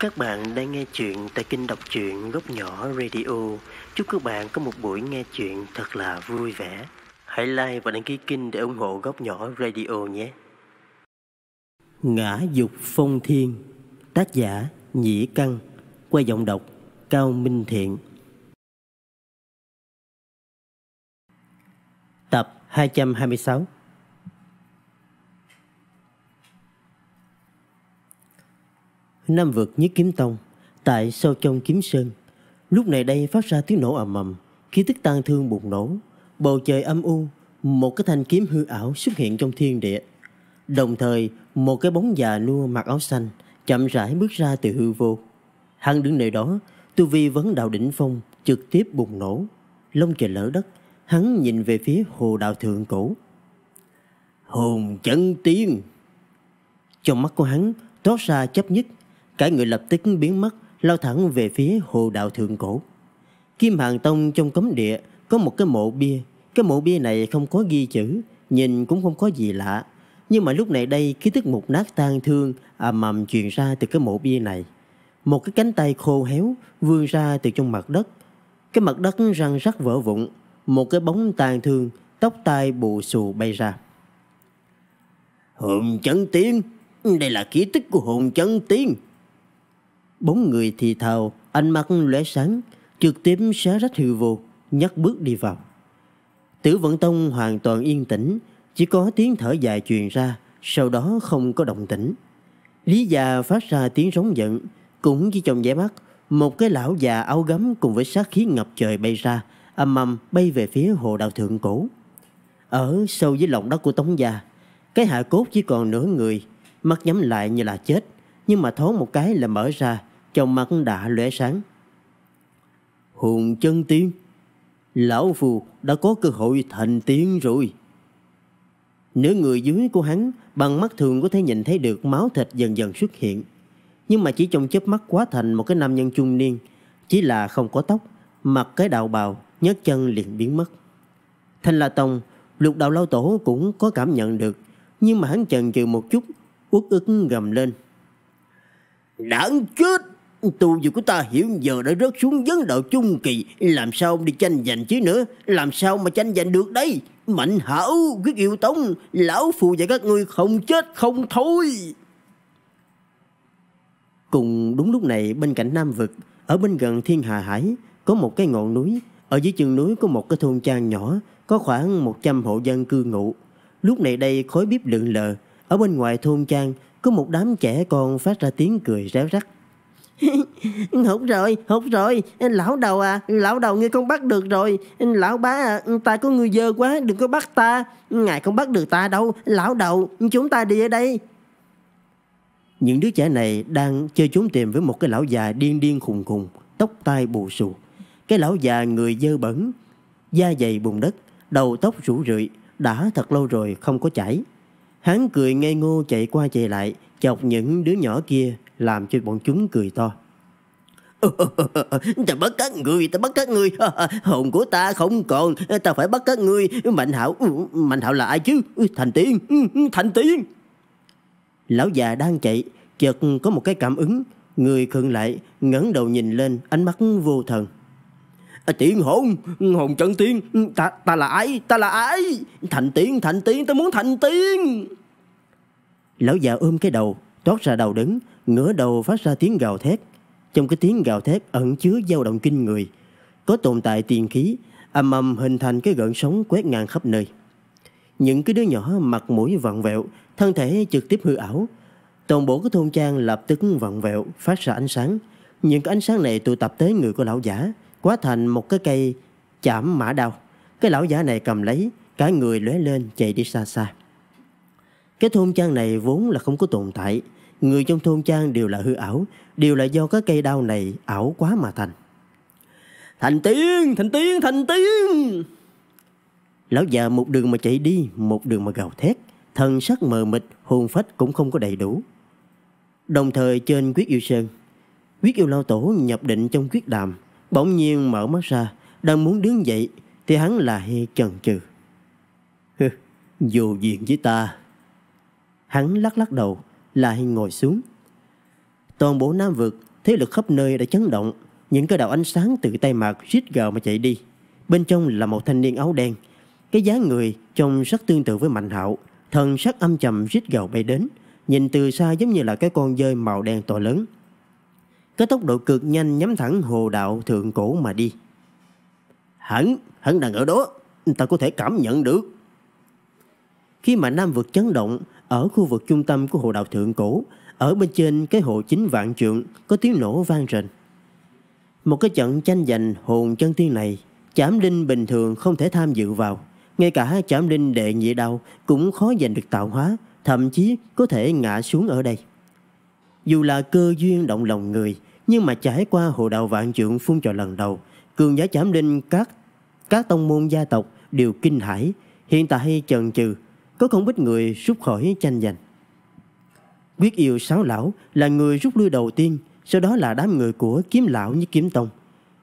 Các bạn đang nghe chuyện tại kinh đọc truyện góc nhỏ radio. Chúc các bạn có một buổi nghe chuyện thật là vui vẻ. Hãy like và đăng ký kênh để ủng hộ góc nhỏ radio nhé. Ngã dục phong thiên Tác giả Nhĩ Căn Qua giọng đọc Cao Minh Thiện Tập 226 Nam vực nhất kiếm tông tại sâu trong kiếm sơn. Lúc này đây phát ra tiếng nổ ầm ầm, khí tức tan thương bùng nổ. Bầu trời âm u, một cái thanh kiếm hư ảo xuất hiện trong thiên địa. Đồng thời, một cái bóng già nua mặc áo xanh chậm rãi bước ra từ hư vô. Hắn đứng nơi đó, tu vi vấn đạo đỉnh phong trực tiếp bùng nổ, lông trời lỡ đất, hắn nhìn về phía hồ đạo thượng cổ. Hồn chân tiên! Trong mắt của hắn tóe ra chấp nhất Cả người lập tức biến mất Lao thẳng về phía hồ đạo thượng cổ Kim Hàng Tông trong cấm địa Có một cái mộ bia Cái mộ bia này không có ghi chữ Nhìn cũng không có gì lạ Nhưng mà lúc này đây ký tức một nát tan thương À mầm truyền ra từ cái mộ bia này Một cái cánh tay khô héo Vươn ra từ trong mặt đất Cái mặt đất răng rắc vỡ vụn Một cái bóng tàn thương Tóc tai bù xù bay ra Hồn chấn tiên Đây là ký tức của hồn chấn tiên Bốn người thì thào, ánh mắt lóe sáng, trực tiếp xé rách hư vô, nhấc bước đi vào. Tử Vận Tông hoàn toàn yên tĩnh, chỉ có tiếng thở dài truyền ra, sau đó không có động tĩnh. Lý già phát ra tiếng rống giận, cũng chỉ trong vẻ mắt, một cái lão già áo gấm cùng với sát khí ngập trời bay ra, âm âm bay về phía hồ đạo thượng cổ. Ở sâu dưới lòng đất của Tống gia, cái hạ cốt chỉ còn nửa người, mắt nhắm lại như là chết, nhưng mà thoáng một cái là mở ra, trong mắt đã lóe sáng. Hồn chân tiên, lão phù đã có cơ hội thành tiên rồi. Nửa người dưới của hắn bằng mắt thường có thể nhìn thấy được máu thịt dần dần xuất hiện. Nhưng mà chỉ trong chớp mắt quá thành một cái nam nhân trung niên, chỉ là không có tóc, mặc cái đạo bào, nhấc chân liền biến mất. Thanh La Tông, lục đạo lao tổ cũng có cảm nhận được, nhưng mà hắn chần chừ một chút, uất ức gầm lên. Đáng chết! Tu dù của ta hiểu giờ đã rớt xuống vấn đạo chung kỳ Làm sao đi tranh giành chứ nữa Làm sao mà tranh giành được đây Mạnh hảo quyết yêu tống Lão phù và các ngươi không chết không thôi Cùng đúng lúc này bên cạnh Nam Vực Ở bên gần Thiên Hà Hải Có một cái ngọn núi Ở dưới chân núi có một cái thôn trang nhỏ Có khoảng 100 hộ dân cư ngụ Lúc này đây khói bếp lượn lờ Ở bên ngoài thôn trang Có một đám trẻ con phát ra tiếng cười réo rắt hụt rồi hụt rồi lão đầu à lão đầu ngươi không bắt được rồi lão bá à ta có người dơ quá đừng có bắt ta ngài không bắt được ta đâu lão đầu chúng ta đi ở đây những đứa trẻ này đang chơi chúng tìm với một cái lão già điên điên khùng khùng tóc tai bù xù cái lão già người dơ bẩn da dày bùn đất đầu tóc rủ rượi đã thật lâu rồi không có chảy hắn cười ngây ngô chạy qua chạy lại chọc những đứa nhỏ kia làm cho bọn chúng cười to. ta bắt các người, ta bắt các người, hồn của ta không còn, ta phải bắt các người. Mạnh Hạo, ừ, Mạnh Hạo là ai chứ? Ừ, Thành Tiên, ừ, Thành Tiên. Lão già đang chạy, chợt có một cái cảm ứng, người khựng lại, ngẩng đầu nhìn lên, ánh mắt vô thần. À, tiên hồn, hồn trận tiên, ta ta là ai, ta là ai? Thành Tiên, Thành Tiên, ta muốn Thành Tiên. Lão già ôm cái đầu, tót ra đầu đứng, ngửa đầu phát ra tiếng gào thét. Trong cái tiếng gào thét ẩn chứa dao động kinh người, có tồn tại tiền khí, âm âm hình thành cái gợn sóng quét ngang khắp nơi. Những cái đứa nhỏ mặt mũi vặn vẹo, thân thể trực tiếp hư ảo. Toàn bộ cái thôn trang lập tức vặn vẹo, phát ra ánh sáng. Những cái ánh sáng này tụ tập tới người của lão giả, quá thành một cái cây chảm mã đao. Cái lão giả này cầm lấy, cả người lóe lên chạy đi xa xa. Cái thôn trang này vốn là không có tồn tại, người trong thôn trang đều là hư ảo, đều là do cái cây đao này ảo quá mà thành. Thành tiên thành tiên thành tiên Lão già một đường mà chạy đi, một đường mà gào thét, thần sắc mờ mịt, hồn phách cũng không có đầy đủ. Đồng thời trên quyết yêu sơn, quyết yêu lao tổ nhập định trong quyết đàm, bỗng nhiên mở mắt ra, đang muốn đứng dậy, thì hắn lại chần chừ. Hừ, vô diện với ta, Hắn lắc lắc đầu, lại ngồi xuống. Toàn bộ Nam vực, thế lực khắp nơi đã chấn động. Những cái đạo ánh sáng từ tay mạc rít gào mà chạy đi. Bên trong là một thanh niên áo đen. Cái dáng người trông rất tương tự với Mạnh Hạo. Thần sắc âm trầm rít gào bay đến. Nhìn từ xa giống như là cái con dơi màu đen to lớn. Cái tốc độ cực nhanh nhắm thẳng hồ đạo thượng cổ mà đi. Hắn, hắn đang ở đó. Ta có thể cảm nhận được. Khi mà Nam vực chấn động, ở khu vực trung tâm của hồ đào thượng cổ, ở bên trên cái hồ chính vạn trượng có tiếng nổ vang rền. Một cái trận tranh giành hồn chân tiên này, chảm linh bình thường không thể tham dự vào. Ngay cả chảm linh đệ nhị đau cũng khó giành được tạo hóa, thậm chí có thể ngã xuống ở đây. Dù là cơ duyên động lòng người, nhưng mà trải qua hồ đào vạn trượng phun trò lần đầu, cường giả chảm linh các các tông môn gia tộc đều kinh hãi, hiện tại trần trừ có không ít người rút khỏi tranh giành. Quyết yêu sáu lão là người rút lui đầu tiên, sau đó là đám người của kiếm lão như kiếm tông.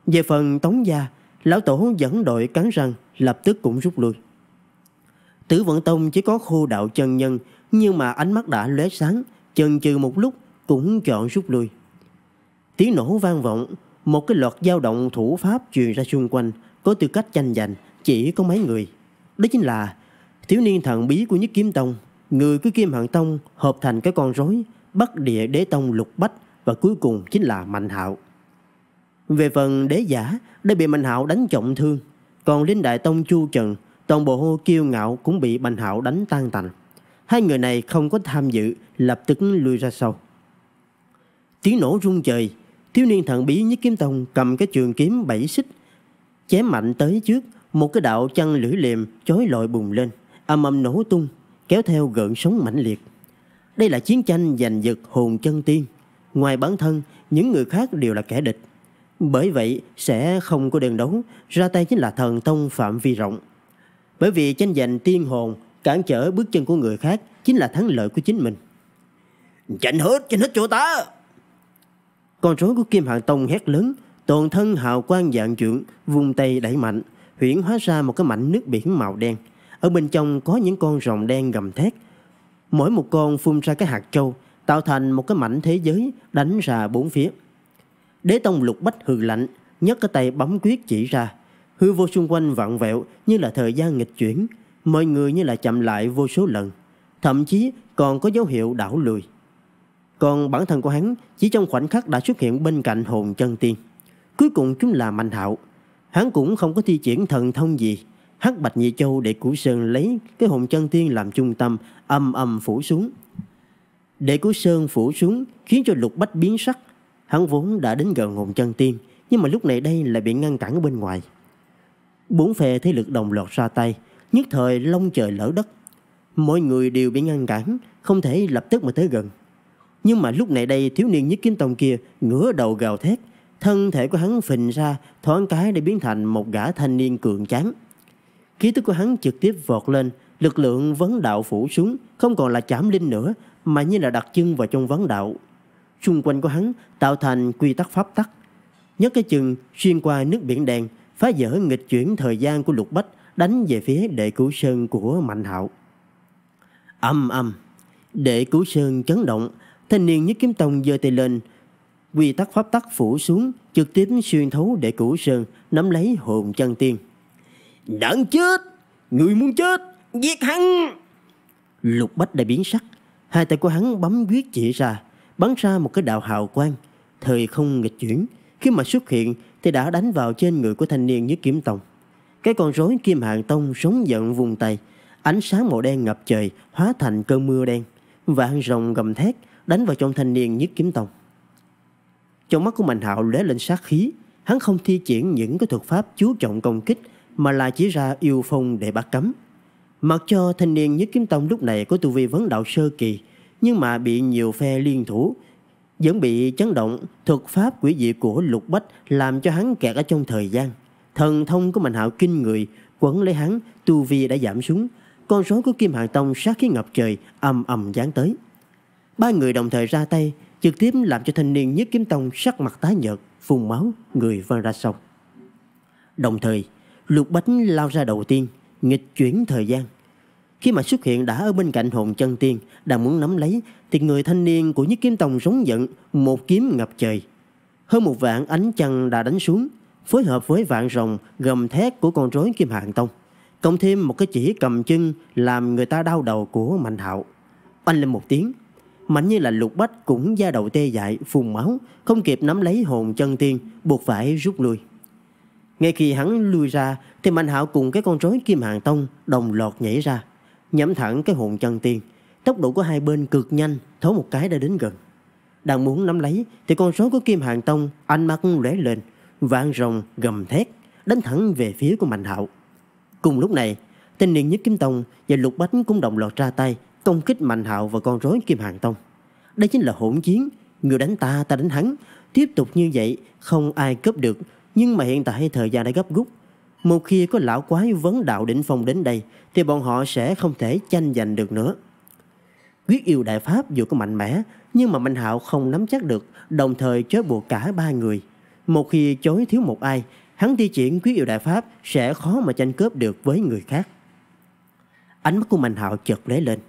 Về phần tống gia, lão tổ dẫn đội cắn răng lập tức cũng rút lui. Tử vận tông chỉ có khô đạo chân nhân, nhưng mà ánh mắt đã lóe sáng, chần chừ một lúc cũng chọn rút lui. Tiếng nổ vang vọng, một cái loạt dao động thủ pháp truyền ra xung quanh, có tư cách tranh giành chỉ có mấy người. Đó chính là Thiếu niên thần bí của Nhất Kiếm Tông, người của Kim Hạng Tông hợp thành cái con rối, bắt địa đế tông lục bách và cuối cùng chính là Mạnh Hạo. Về phần đế giả, đã bị Mạnh Hạo đánh trọng thương, còn Linh Đại Tông Chu Trần, toàn bộ hô kiêu ngạo cũng bị Mạnh Hạo đánh tan tành. Hai người này không có tham dự, lập tức lui ra sau. Tiếng nổ rung trời, thiếu niên thần bí Nhất Kiếm Tông cầm cái trường kiếm bảy xích, chém mạnh tới trước, một cái đạo chân lưỡi liềm chói lọi bùng lên âm âm nổ tung, kéo theo gợn sóng mãnh liệt. Đây là chiến tranh giành giật hồn chân tiên. Ngoài bản thân, những người khác đều là kẻ địch. Bởi vậy sẽ không có đơn đấu, ra tay chính là thần tông phạm vi rộng. Bởi vì tranh giành tiên hồn, cản trở bước chân của người khác chính là thắng lợi của chính mình. Chảnh hết, chảnh hết chỗ ta! Con rối của Kim Hạng Tông hét lớn, toàn thân hào quang dạng trượng, vùng tay đẩy mạnh, huyễn hóa ra một cái mảnh nước biển màu đen. Ở bên trong có những con rồng đen gầm thét. Mỗi một con phun ra cái hạt châu tạo thành một cái mảnh thế giới đánh ra bốn phía. Đế tông lục bách hừ lạnh, nhấc cái tay bấm quyết chỉ ra. Hư vô xung quanh vặn vẹo như là thời gian nghịch chuyển, mọi người như là chậm lại vô số lần, thậm chí còn có dấu hiệu đảo lùi. Còn bản thân của hắn chỉ trong khoảnh khắc đã xuất hiện bên cạnh hồn chân tiên. Cuối cùng chúng là Mạnh Hạo. Hắn cũng không có thi triển thần thông gì, hắc bạch nhị châu đệ cửu sơn lấy cái hồn chân thiên làm trung tâm âm âm phủ xuống đệ cửu sơn phủ xuống khiến cho lục bách biến sắc hắn vốn đã đến gần hồn chân tiên nhưng mà lúc này đây lại bị ngăn cản ở bên ngoài bốn phe thế lực đồng loạt ra tay nhất thời long trời lở đất mọi người đều bị ngăn cản không thể lập tức mà tới gần nhưng mà lúc này đây thiếu niên nhất kiếm tông kia ngửa đầu gào thét thân thể của hắn phình ra thoáng cái để biến thành một gã thanh niên cường tráng ký tức của hắn trực tiếp vọt lên, lực lượng vấn đạo phủ xuống, không còn là chảm linh nữa, mà như là đặt chân vào trong vấn đạo. Xung quanh của hắn tạo thành quy tắc pháp tắc. Nhất cái chừng xuyên qua nước biển đen, phá vỡ nghịch chuyển thời gian của lục bách, đánh về phía đệ cửu sơn của Mạnh Hạo. Âm âm, đệ cửu sơn chấn động, thanh niên nhất kiếm tông giơ tay lên, quy tắc pháp tắc phủ xuống, trực tiếp xuyên thấu đệ cửu sơn, nắm lấy hồn chân tiên. Đáng chết Người muốn chết Giết hắn Lục Bách đã biến sắc Hai tay của hắn bấm quyết chỉ ra Bắn ra một cái đạo hào quang Thời không nghịch chuyển Khi mà xuất hiện Thì đã đánh vào trên người của thanh niên nhất kiếm tông Cái con rối kim hạng tông sống giận vùng tay Ánh sáng màu đen ngập trời Hóa thành cơn mưa đen Vạn rồng gầm thét Đánh vào trong thanh niên nhất kiếm tông Trong mắt của Mạnh Hạo lóe lên sát khí Hắn không thi triển những cái thuật pháp chú trọng công kích mà là chỉ ra yêu phong để bắt cấm. Mặc cho thanh niên nhất kiếm tông lúc này có tu vi vấn đạo sơ kỳ, nhưng mà bị nhiều phe liên thủ, vẫn bị chấn động thuật pháp quỷ dị của Lục Bách làm cho hắn kẹt ở trong thời gian. Thần thông của Mạnh Hạo kinh người, quấn lấy hắn, tu vi đã giảm xuống. Con số của Kim Hạng Tông sát khí ngập trời, ầm ầm giáng tới. Ba người đồng thời ra tay, trực tiếp làm cho thanh niên nhất kiếm tông sắc mặt tái nhợt, phun máu, người văng ra sông. Đồng thời, Lục bách lao ra đầu tiên, nghịch chuyển thời gian. Khi mà xuất hiện đã ở bên cạnh hồn chân tiên, đang muốn nắm lấy, thì người thanh niên của Nhất Kiếm Tông rống giận, một kiếm ngập trời. Hơn một vạn ánh trăng đã đánh xuống, phối hợp với vạn rồng gầm thét của con rối Kim Hạng Tông. Cộng thêm một cái chỉ cầm chân làm người ta đau đầu của Mạnh Hạo. anh lên một tiếng, mạnh như là lục bách cũng da đầu tê dại, phùng máu, không kịp nắm lấy hồn chân tiên, buộc phải rút lui. Ngay khi hắn lui ra thì Mạnh Hạo cùng cái con rối Kim Hàng Tông đồng loạt nhảy ra, nhắm thẳng cái hồn chân tiên. Tốc độ của hai bên cực nhanh, thấu một cái đã đến gần. Đang muốn nắm lấy thì con rối của Kim Hàng Tông ánh mắt lóe lên, vạn rồng gầm thét, đánh thẳng về phía của Mạnh Hạo. Cùng lúc này, tên niên nhất Kim Tông và Lục Bách cũng đồng loạt ra tay, công kích Mạnh Hạo và con rối Kim Hàng Tông. Đây chính là hỗn chiến, người đánh ta ta đánh hắn, tiếp tục như vậy không ai cướp được nhưng mà hiện tại thời gian đã gấp rút Một khi có lão quái vấn đạo đỉnh phong đến đây Thì bọn họ sẽ không thể tranh giành được nữa Quyết yêu đại pháp dù có mạnh mẽ Nhưng mà Mạnh Hạo không nắm chắc được Đồng thời chối buộc cả ba người Một khi chối thiếu một ai Hắn thi triển quyết yêu đại pháp Sẽ khó mà tranh cướp được với người khác Ánh mắt của Mạnh Hạo chợt lóe lên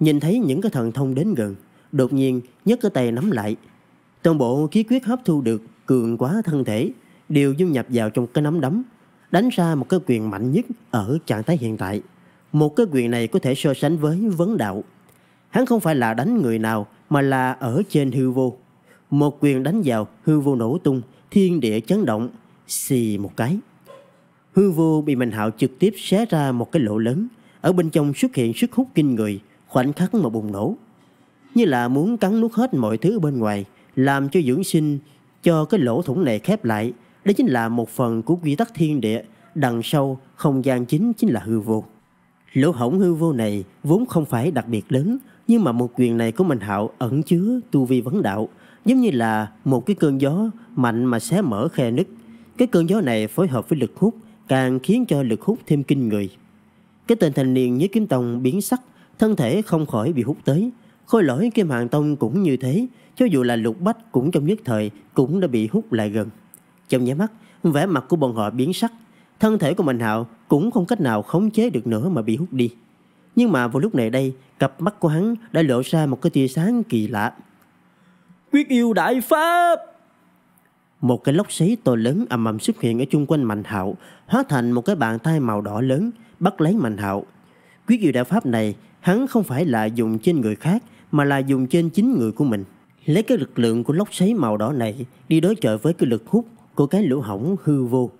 Nhìn thấy những cái thần thông đến gần Đột nhiên nhấc cái tay nắm lại Toàn bộ khí quyết hấp thu được cường quá thân thể đều dung nhập vào trong cái nắm đấm, đánh ra một cái quyền mạnh nhất ở trạng thái hiện tại. Một cái quyền này có thể so sánh với vấn đạo. Hắn không phải là đánh người nào mà là ở trên hư vô. Một quyền đánh vào, hư vô nổ tung, thiên địa chấn động, xì một cái. Hư vô bị Mạnh Hạo trực tiếp xé ra một cái lỗ lớn, ở bên trong xuất hiện sức hút kinh người, khoảnh khắc mà bùng nổ. Như là muốn cắn nuốt hết mọi thứ bên ngoài, làm cho dưỡng sinh cho cái lỗ thủng này khép lại, đó chính là một phần của quy tắc thiên địa, đằng sau không gian chính chính là hư vô. Lỗ hổng hư vô này vốn không phải đặc biệt lớn, nhưng mà một quyền này của mình Hạo ẩn chứa tu vi vấn đạo, giống như là một cái cơn gió mạnh mà xé mở khe nứt. Cái cơn gió này phối hợp với lực hút càng khiến cho lực hút thêm kinh người. Cái tên thanh niên với kiếm tông biến sắc, thân thể không khỏi bị hút tới. Khôi lỗi kim hàng tông cũng như thế, cho dù là lục bách cũng trong nhất thời cũng đã bị hút lại gần. Trong nháy mắt, vẻ mặt của bọn họ biến sắc, thân thể của Mạnh Hạo cũng không cách nào khống chế được nữa mà bị hút đi. Nhưng mà vào lúc này đây, cặp mắt của hắn đã lộ ra một cái tia sáng kỳ lạ. Quyết yêu đại pháp! Một cái lốc xoáy to lớn ầm ầm xuất hiện ở chung quanh Mạnh Hạo, hóa thành một cái bàn tay màu đỏ lớn bắt lấy Mạnh Hạo. Quyết yêu đại pháp này, hắn không phải là dùng trên người khác mà là dùng trên chính người của mình. Lấy cái lực lượng của lốc xoáy màu đỏ này đi đối chọi với cái lực hút của cái lỗ hổng hư vô.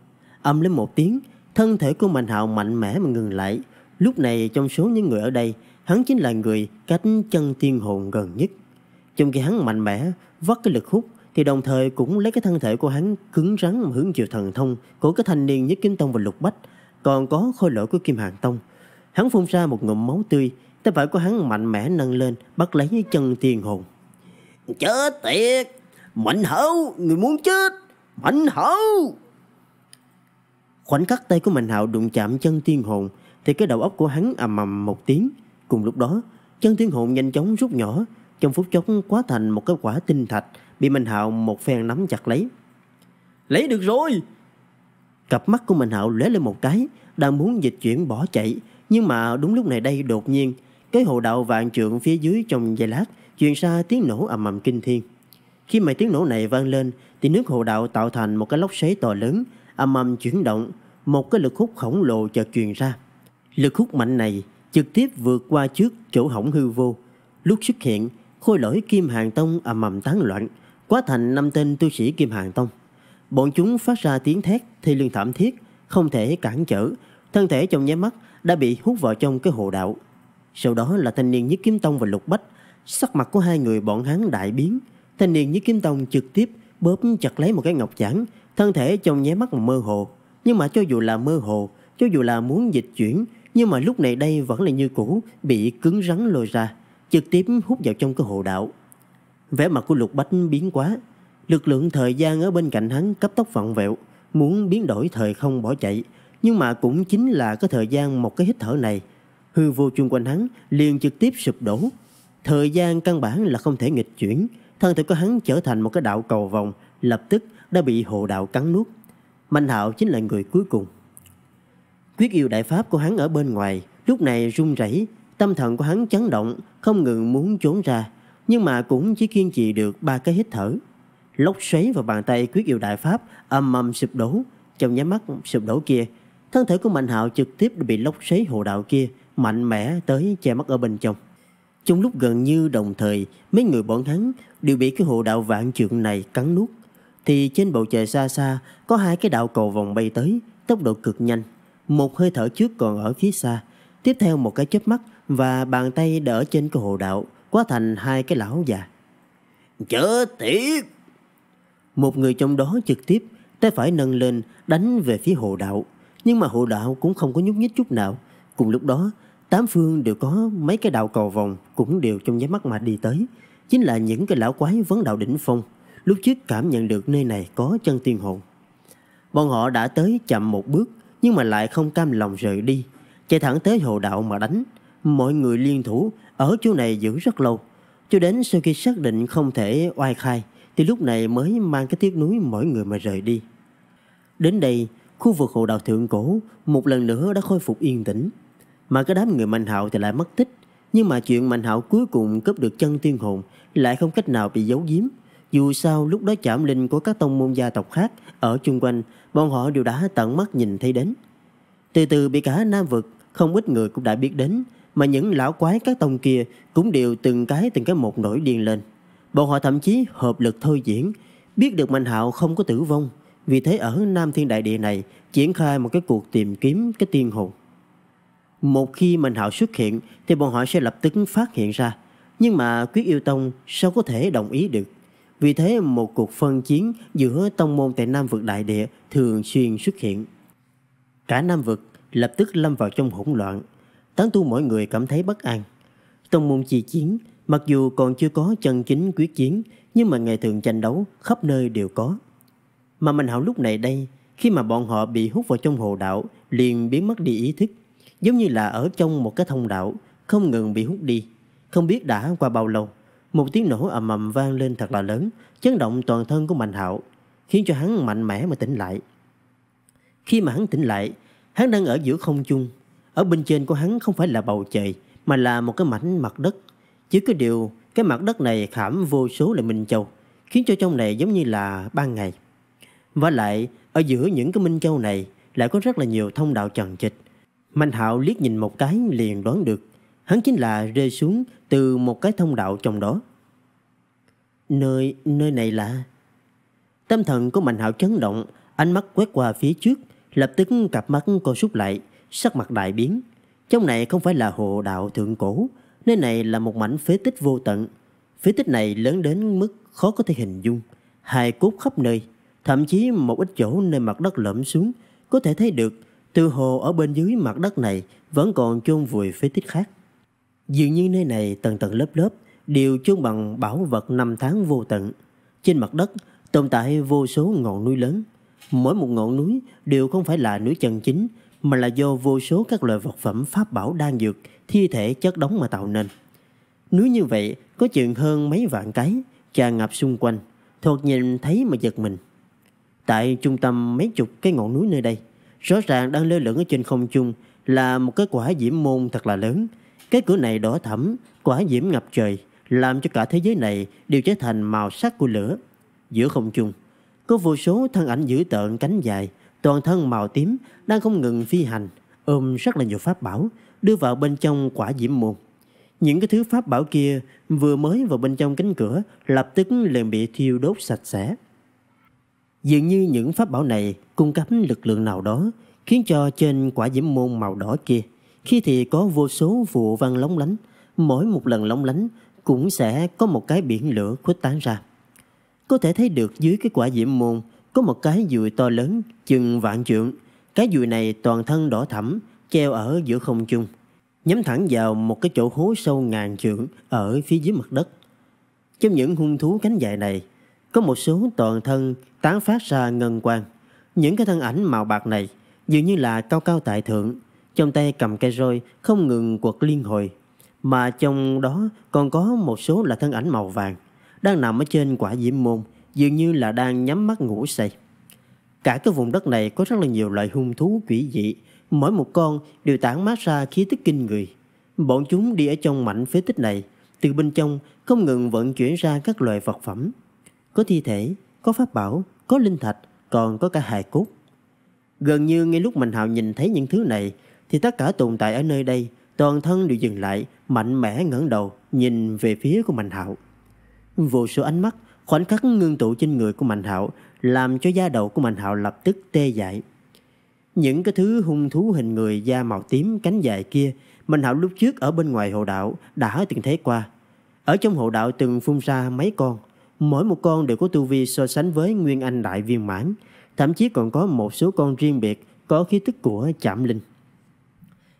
Âm lên một tiếng, thân thể của Mạnh Hạo mạnh mẽ mà ngừng lại. Lúc này trong số những người ở đây, hắn chính là người cách chân tiên hồn gần nhất. Trong khi hắn mạnh mẽ, vắt cái lực hút, thì đồng thời cũng lấy cái thân thể của hắn cứng rắn mà hướng chiều thần thông của cái thanh niên nhất kim tông và lục bách, còn có khôi lỗi của kim hàng tông. Hắn phun ra một ngụm máu tươi, tay phải của hắn mạnh mẽ nâng lên, bắt lấy chân tiên hồn. Chết tiệt! Mạnh hảo, người muốn chết! Mạnh hậu! Khoảnh khắc tay của Mạnh hậu đụng chạm chân tiên hồn thì cái đầu óc của hắn ầm ầm một tiếng. Cùng lúc đó, chân tiên hồn nhanh chóng rút nhỏ, trong phút chốc quá thành một cái quả tinh thạch bị Mạnh hậu một phen nắm chặt lấy. Lấy được rồi! Cặp mắt của Mạnh hậu lóe lên một cái, đang muốn dịch chuyển bỏ chạy, nhưng mà đúng lúc này đây đột nhiên, cái hồ đậu vạn trượng phía dưới trong giây lát truyền ra tiếng nổ ầm ầm kinh thiên. Khi mà tiếng nổ này vang lên thì nước hồ đạo tạo thành một cái lốc xoáy to lớn, âm âm chuyển động, một cái lực hút khổng lồ chợt truyền ra. Lực hút mạnh này trực tiếp vượt qua trước chỗ hỏng hư vô. Lúc xuất hiện, khôi lỗi Kim Hàng Tông âm ầm tán loạn, quá thành năm tên tu sĩ Kim Hàng Tông. Bọn chúng phát ra tiếng thét thê lương thảm thiết, không thể cản trở, thân thể trong nháy mắt đã bị hút vào trong cái hồ đạo. Sau đó là thanh niên Nhất kim Tông và Lục Bách, sắc mặt của hai người bọn hắn đại biến, thanh niên Nhất kim Tông trực tiếp bóp chặt lấy một cái ngọc giản, thân thể trong nháy mắt mơ hồ. Nhưng mà cho dù là mơ hồ, cho dù là muốn dịch chuyển, nhưng mà lúc này đây vẫn là như cũ, bị cứng rắn lôi ra, trực tiếp hút vào trong cái hồ đạo. Vẻ mặt của Lục Bách biến quá, lực lượng thời gian ở bên cạnh hắn cấp tốc vặn vẹo, muốn biến đổi thời không bỏ chạy, nhưng mà cũng chính là cái thời gian một cái hít thở này, hư vô chung quanh hắn liền trực tiếp sụp đổ. Thời gian căn bản là không thể nghịch chuyển, thân thể của hắn trở thành một cái đạo cầu vòng, lập tức đã bị hồ đạo cắn nuốt. Mạnh Hạo chính là người cuối cùng. Quyết yêu đại pháp của hắn ở bên ngoài, lúc này run rẩy, tâm thần của hắn chấn động, không ngừng muốn trốn ra, nhưng mà cũng chỉ kiên trì được ba cái hít thở. Lốc xoáy vào bàn tay quyết yêu đại pháp âm âm sụp đổ, trong nháy mắt sụp đổ kia, thân thể của Mạnh Hạo trực tiếp bị lốc xoáy hồ đạo kia mạnh mẽ tới che mắt ở bên trong. Trong lúc gần như đồng thời, mấy người bọn hắn đều bị cái hồ đạo vạn trượng này cắn nuốt. Thì trên bầu trời xa xa có hai cái đạo cầu vòng bay tới, tốc độ cực nhanh. Một hơi thở trước còn ở phía xa, tiếp theo một cái chớp mắt và bàn tay đỡ trên cái hồ đạo, quá thành hai cái lão già. Chớ tiếp! Một người trong đó trực tiếp, tay phải nâng lên đánh về phía hồ đạo. Nhưng mà hồ đạo cũng không có nhúc nhích chút nào. Cùng lúc đó, tám phương đều có mấy cái đạo cầu vòng cũng đều trong nháy mắt mà đi tới. Chính là những cái lão quái vấn đạo đỉnh phong, lúc trước cảm nhận được nơi này có chân tiên hồn. Bọn họ đã tới chậm một bước nhưng mà lại không cam lòng rời đi, chạy thẳng tới hồ đạo mà đánh. Mọi người liên thủ ở chỗ này giữ rất lâu, cho đến sau khi xác định không thể oai khai thì lúc này mới mang cái tiếc núi mọi người mà rời đi. Đến đây, khu vực hồ đạo thượng cổ một lần nữa đã khôi phục yên tĩnh. Mà cái đám người Mạnh Hạo thì lại mất tích Nhưng mà chuyện Mạnh Hạo cuối cùng cướp được chân tiên hồn Lại không cách nào bị giấu giếm Dù sao lúc đó chạm linh của các tông môn gia tộc khác Ở chung quanh Bọn họ đều đã tận mắt nhìn thấy đến Từ từ bị cả Nam Vực Không ít người cũng đã biết đến Mà những lão quái các tông kia Cũng đều từng cái từng cái một nổi điên lên Bọn họ thậm chí hợp lực thôi diễn Biết được Mạnh Hạo không có tử vong Vì thế ở Nam Thiên Đại Địa này triển khai một cái cuộc tìm kiếm cái tiên hồn. Một khi mệnh hạo xuất hiện thì bọn họ sẽ lập tức phát hiện ra. Nhưng mà Quyết Yêu Tông sao có thể đồng ý được? Vì thế một cuộc phân chiến giữa tông môn tại Nam vực đại địa thường xuyên xuất hiện. Cả Nam vực lập tức lâm vào trong hỗn loạn. Tán tu mỗi người cảm thấy bất an. Tông môn chi chiến mặc dù còn chưa có chân chính quyết chiến nhưng mà ngày thường tranh đấu khắp nơi đều có. Mà Minh Hảo lúc này đây khi mà bọn họ bị hút vào trong hồ đạo liền biến mất đi ý thức giống như là ở trong một cái thông đạo không ngừng bị hút đi. Không biết đã qua bao lâu, một tiếng nổ ầm ầm vang lên thật là lớn, chấn động toàn thân của Mạnh Hạo, khiến cho hắn mạnh mẽ mà tỉnh lại. Khi mà hắn tỉnh lại, hắn đang ở giữa không trung. Ở bên trên của hắn không phải là bầu trời, mà là một cái mảnh mặt đất. Chỉ có điều, cái mặt đất này khảm vô số là minh châu, khiến cho trong này giống như là ban ngày. Và lại, ở giữa những cái minh châu này lại có rất là nhiều thông đạo trần trịch, Mạnh hạo liếc nhìn một cái liền đoán được. Hắn chính là rơi xuống từ một cái thông đạo trong đó. Nơi, nơi này là... Tâm thần của Mạnh hạo chấn động, ánh mắt quét qua phía trước, lập tức cặp mắt co rút lại, sắc mặt đại biến. Trong này không phải là hồ đạo thượng cổ, nơi này là một mảnh phế tích vô tận. Phế tích này lớn đến mức khó có thể hình dung, hài cốt khắp nơi, thậm chí một ít chỗ nơi mặt đất lõm xuống, có thể thấy được từ hồ ở bên dưới mặt đất này vẫn còn chôn vùi phế tích khác. Dường như nơi này tầng tầng lớp lớp đều chôn bằng bảo vật năm tháng vô tận. Trên mặt đất tồn tại vô số ngọn núi lớn. Mỗi một ngọn núi đều không phải là núi chân chính mà là do vô số các loại vật phẩm pháp bảo đan dược, thi thể chất đóng mà tạo nên. Núi như vậy có chừng hơn mấy vạn cái tràn ngập xung quanh, thuộc nhìn thấy mà giật mình. Tại trung tâm mấy chục cái ngọn núi nơi đây, rõ ràng đang lơ lửng ở trên không trung là một cái quả diễm môn thật là lớn. Cái cửa này đỏ thẫm, quả diễm ngập trời, làm cho cả thế giới này đều trở thành màu sắc của lửa. Giữa không trung, có vô số thân ảnh dữ tợn cánh dài, toàn thân màu tím đang không ngừng phi hành, ôm rất là nhiều pháp bảo đưa vào bên trong quả diễm môn. Những cái thứ pháp bảo kia vừa mới vào bên trong cánh cửa lập tức liền bị thiêu đốt sạch sẽ. Dường như những pháp bảo này cung cấp lực lượng nào đó khiến cho trên quả diễm môn màu đỏ kia khi thì có vô số vụ văn lóng lánh. Mỗi một lần lóng lánh cũng sẽ có một cái biển lửa khuếch tán ra. Có thể thấy được dưới cái quả diễm môn có một cái dùi to lớn chừng vạn trượng. Cái dùi này toàn thân đỏ thẫm treo ở giữa không trung nhắm thẳng vào một cái chỗ hố sâu ngàn trượng ở phía dưới mặt đất. Trong những hung thú cánh dài này, có một số toàn thân tán phát ra ngân quang. Những cái thân ảnh màu bạc này dường như là cao cao tại thượng, trong tay cầm cây roi không ngừng quật liên hồi, mà trong đó còn có một số là thân ảnh màu vàng đang nằm ở trên quả diễm môn, dường như là đang nhắm mắt ngủ say. Cả cái vùng đất này có rất là nhiều loại hung thú quỷ dị, mỗi một con đều tản mát ra khí tức kinh người. Bọn chúng đi ở trong mảnh phế tích này, từ bên trong không ngừng vận chuyển ra các loại vật phẩm, có thi thể, có pháp bảo, có linh thạch, còn có cả hài cốt. Gần như ngay lúc Mạnh Hạo nhìn thấy những thứ này thì tất cả tồn tại ở nơi đây toàn thân đều dừng lại, mạnh mẽ ngẩng đầu nhìn về phía của Mạnh Hạo. Vô số ánh mắt khoảnh khắc ngưng tụ trên người của Mạnh Hạo, làm cho da đầu của Mạnh Hạo lập tức tê dại. Những cái thứ hung thú hình người da màu tím cánh dài kia, Mạnh Hạo lúc trước ở bên ngoài hồ đạo đã từng thấy qua. Ở trong hồ đạo từng phun ra mấy con, Mỗi một con đều có tu vi so sánh với Nguyên Anh Đại Viên Mãn, thậm chí còn có một số con riêng biệt có khí tức của chạm linh.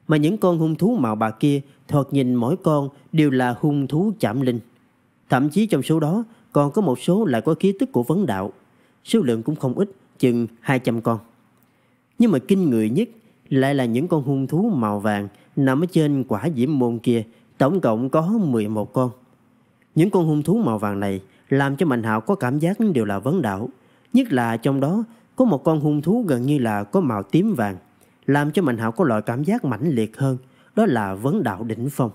Mà những con hung thú màu bạc kia thoạt nhìn mỗi con đều là hung thú chạm linh. Thậm chí trong số đó còn có một số lại có khí tức của vấn đạo. Số lượng cũng không ít, chừng 200 con. Nhưng mà kinh người nhất lại là những con hung thú màu vàng nằm ở trên quả diễm môn kia, tổng cộng có 11 con. Những con hung thú màu vàng này làm cho Mạnh Hạo có cảm giác đều là vấn đạo. Nhất là trong đó có một con hung thú gần như là có màu tím vàng, làm cho Mạnh Hạo có loại cảm giác mãnh liệt hơn, đó là vấn đạo đỉnh phong.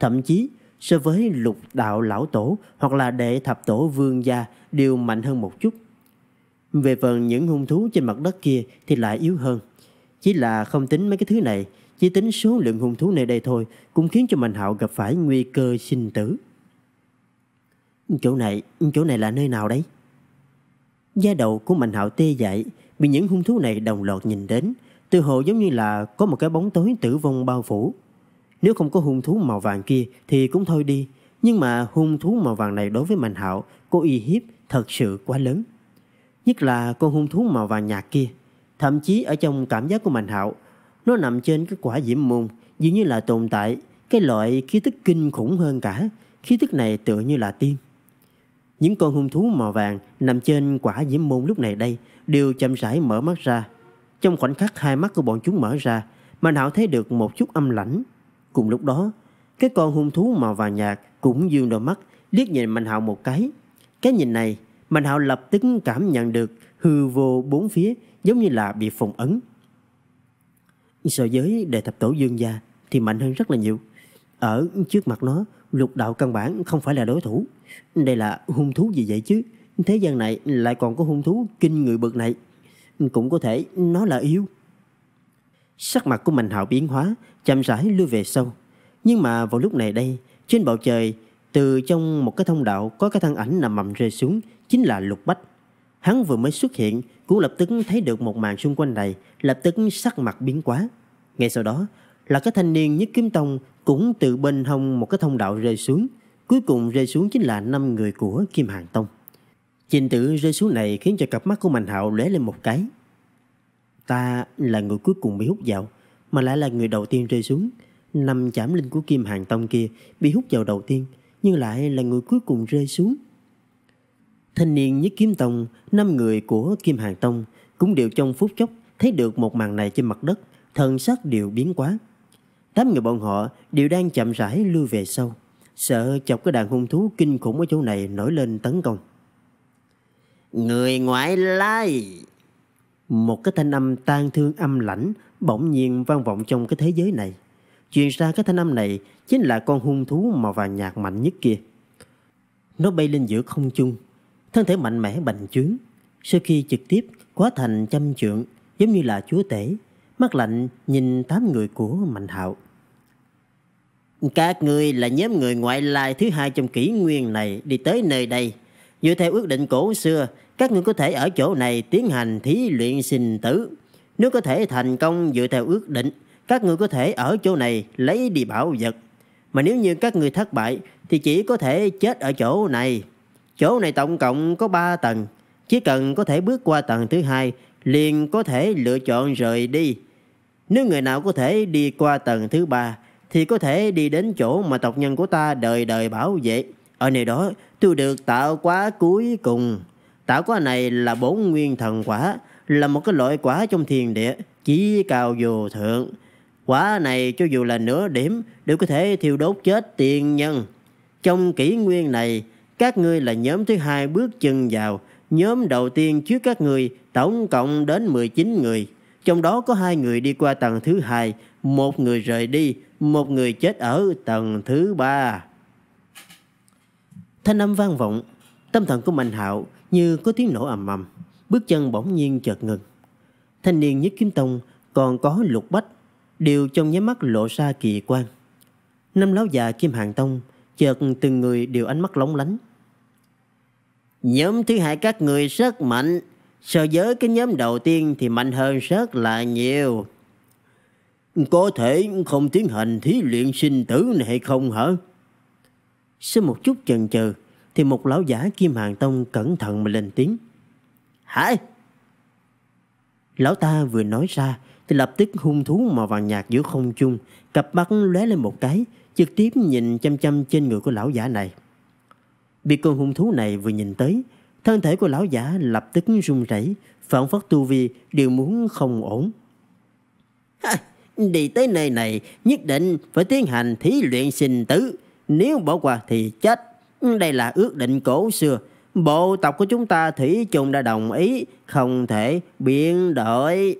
Thậm chí so với lục đạo lão tổ hoặc là đệ thập tổ vương gia đều mạnh hơn một chút. Về phần những hung thú trên mặt đất kia thì lại yếu hơn. Chỉ là không tính mấy cái thứ này, chỉ tính số lượng hung thú nơi đây thôi cũng khiến cho Mạnh Hạo gặp phải nguy cơ sinh tử. Chỗ này, chỗ này là nơi nào đấy? Da đầu của Mạnh Hạo tê dại, bị những hung thú này đồng loạt nhìn đến, tự hồ giống như là có một cái bóng tối tử vong bao phủ. Nếu không có hung thú màu vàng kia thì cũng thôi đi, nhưng mà hung thú màu vàng này đối với Mạnh Hạo cô y hiếp thật sự quá lớn. Nhất là con hung thú màu vàng nhạt kia, thậm chí ở trong cảm giác của Mạnh Hạo, nó nằm trên cái quả diễm môn, dường như là tồn tại cái loại khí tức kinh khủng hơn cả, khí tức này tựa như là tiên. Những con hung thú màu vàng nằm trên quả diễm môn lúc này đây đều chậm rãi mở mắt ra. Trong khoảnh khắc hai mắt của bọn chúng mở ra, Mạnh Hạo thấy được một chút âm lãnh. Cùng lúc đó, cái con hung thú màu vàng nhạt cũng dương đôi mắt liếc nhìn Mạnh Hạo một cái. Cái nhìn này, Mạnh Hạo lập tức cảm nhận được hư vô bốn phía giống như là bị phồng ấn. So với đề thập tổ dương gia thì mạnh hơn rất là nhiều. Ở trước mặt nó, lục đạo căn bản không phải là đối thủ. Đây là hung thú gì vậy chứ? Thế gian này lại còn có hung thú kinh người bậc này. Cũng có thể nó là yêu. Sắc mặt của Mạnh Hạo biến hóa, chậm rãi lưu về sâu. Nhưng mà vào lúc này đây, trên bầu trời, từ trong một cái thông đạo có cái thân ảnh nằm mầm rơi xuống, chính là Lục Bách. Hắn vừa mới xuất hiện, cũng lập tức thấy được một màn xung quanh này, lập tức sắc mặt biến quá. Ngay sau đó, là cái thanh niên nhất kiếm tông cũng từ bên hông một cái thông đạo rơi xuống. Cuối cùng rơi xuống chính là năm người của Kim Hàng Tông. Trình tự rơi xuống này khiến cho cặp mắt của Mạnh Hạo lóe lên một cái. Ta là người cuối cùng bị hút vào, mà lại là người đầu tiên rơi xuống. Năm chảm linh của Kim Hàng Tông kia bị hút vào đầu tiên, nhưng lại là người cuối cùng rơi xuống. Thanh niên nhất kiếm tông, năm người của Kim Hàng Tông cũng đều trong phút chốc thấy được một màn này trên mặt đất, thần sắc đều biến quá. Tám người bọn họ đều đang chậm rãi lui về sau, sợ chọc cái đàn hung thú kinh khủng ở chỗ này nổi lên tấn công. Người ngoại lai! Một cái thanh âm tan thương âm lãnh bỗng nhiên vang vọng trong cái thế giới này. Truyền ra cái thanh âm này chính là con hung thú màu vàng nhạt mạnh nhất kia. Nó bay lên giữa không trung, thân thể mạnh mẽ bành trướng. Sau khi trực tiếp quá thành trăm trượng, giống như là chúa tể, mắt lạnh nhìn tám người của Mạnh Hạo. Các người là nhóm người ngoại lai thứ hai trong kỷ nguyên này đi tới nơi đây. Dựa theo ước định cổ xưa, các người có thể ở chỗ này tiến hành thí luyện sinh tử. Nếu có thể thành công dựa theo ước định, các người có thể ở chỗ này lấy đi bảo vật. Mà nếu như các người thất bại thì chỉ có thể chết ở chỗ này. Chỗ này tổng cộng có 3 tầng, chỉ cần có thể bước qua tầng thứ hai liền có thể lựa chọn rời đi. Nếu người nào có thể đi qua tầng thứ ba thì có thể đi đến chỗ mà tộc nhân của ta đời đời bảo vệ. Ở nơi đó, tôi được tạo quá cuối cùng. Tạo quá này là bốn nguyên thần quả, là một cái loại quả trong thiền địa, chỉ cao vô thượng. Quả này cho dù là nửa điểm đều có thể thiêu đốt chết tiền nhân. Trong kỷ nguyên này, các ngươi là nhóm thứ hai bước chân vào, nhóm đầu tiên trước các ngươi tổng cộng đến 19 người. Trong đó có hai người đi qua tầng thứ hai, một người rời đi, một người chết ở tầng thứ ba. Thanh âm vang vọng, tâm thần của Mạnh Hạo như có tiếng nổ ầm ầm, bước chân bỗng nhiên chợt ngừng. Thanh niên nhất kiếm tông còn có lục bách, đều trong nháy mắt lộ ra kỳ quan. Năm lão già Kim Hàng Tông chợt từng người đều ánh mắt lóng lánh. Nhóm thứ hai các người rất mạnh, so với cái nhóm đầu tiên thì mạnh hơn rất là nhiều. Có thể không tiến hành thí luyện sinh tử này hay không hả? Sau một chút chần chừ thì một lão giả Kim Hàng Tông cẩn thận mà lên tiếng. hãy. Lão ta vừa nói ra thì lập tức hung thú màu vàng nhạt giữa không trung, cặp mắt lóe lên một cái, trực tiếp nhìn chăm chăm trên người của lão giả này. Bị con hung thú này vừa nhìn tới Thân thể của lão giả lập tức run rẩy, phản phất tu vi đều muốn không ổn. đi tới nơi này nhất định phải tiến hành thí luyện sinh tử, nếu bỏ qua thì chết. Đây là ước định cổ xưa, bộ tộc của chúng ta thủy chung đã đồng ý, không thể biến đổi.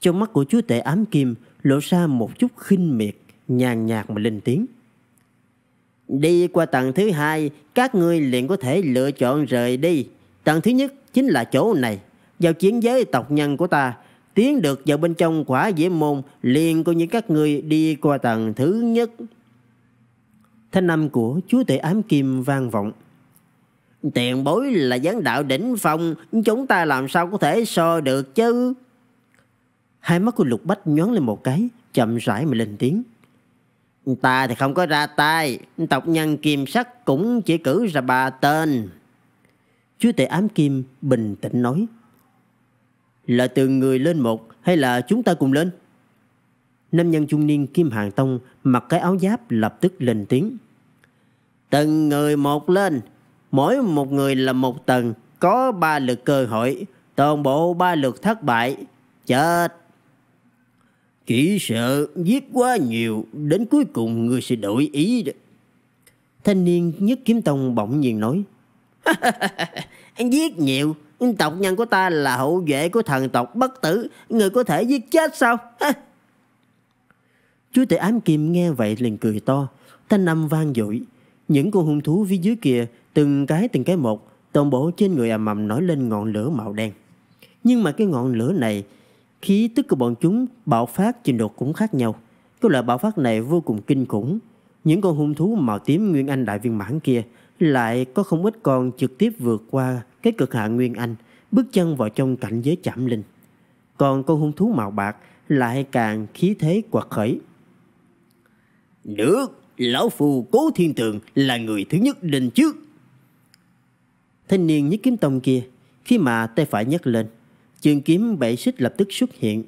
Trong mắt của chúa tể ám kim lộ ra một chút khinh miệt, nhàn nhạt mà lên tiếng. Đi qua tầng thứ hai, các ngươi liền có thể lựa chọn rời đi. Tầng thứ nhất chính là chỗ này. Giao chiến với tộc nhân của ta, tiến được vào bên trong quả diễm môn, liền coi như các ngươi đi qua tầng thứ nhất. Thanh âm của chúa tể ám kim vang vọng. Tiền bối là gián đạo đỉnh phong, chúng ta làm sao có thể so được chứ? Hai mắt của Lục Bách nhón lên một cái, chậm rãi mà lên tiếng. Ta thì không có ra tay Tộc nhân kim sắc cũng chỉ cử ra ba tên Chúa tể ám kim bình tĩnh nói Là từng người lên một hay là chúng ta cùng lên? Nam nhân trung niên Kim Hàng Tông mặc cái áo giáp lập tức lên tiếng. Từng người một lên, mỗi một người là một tầng, có ba lượt cơ hội, toàn bộ ba lượt thất bại, chết. Kỹ sợ giết quá nhiều Đến cuối cùng người sẽ đổi ý đó Thanh niên nhất kiếm tông bỗng nhiên nói Anh giết nhiều Tộc nhân của ta là hậu vệ của thần tộc bất tử Người có thể giết chết sao Chú tể ám kim nghe vậy liền cười to Thanh âm vang dội Những con hung thú phía dưới kia Từng cái từng cái một Toàn bộ trên người ầm ầm nổi lên ngọn lửa màu đen Nhưng mà cái ngọn lửa này Khí tức của bọn chúng bạo phát trình độ cũng khác nhau. Cái loại bạo phát này vô cùng kinh khủng. Những con hung thú màu tím Nguyên Anh Đại Viên mãn kia lại có không ít con trực tiếp vượt qua cái cực hạn Nguyên Anh, bước chân vào trong cảnh giới chạm linh. Còn con hung thú màu bạc lại càng khí thế quật khởi. Được, lão phù cố thiên tượng là người thứ nhất định trước. Thanh niên nhất kiếm tông kia, khi mà tay phải nhấc lên, Trường kiếm bảy xích lập tức xuất hiện.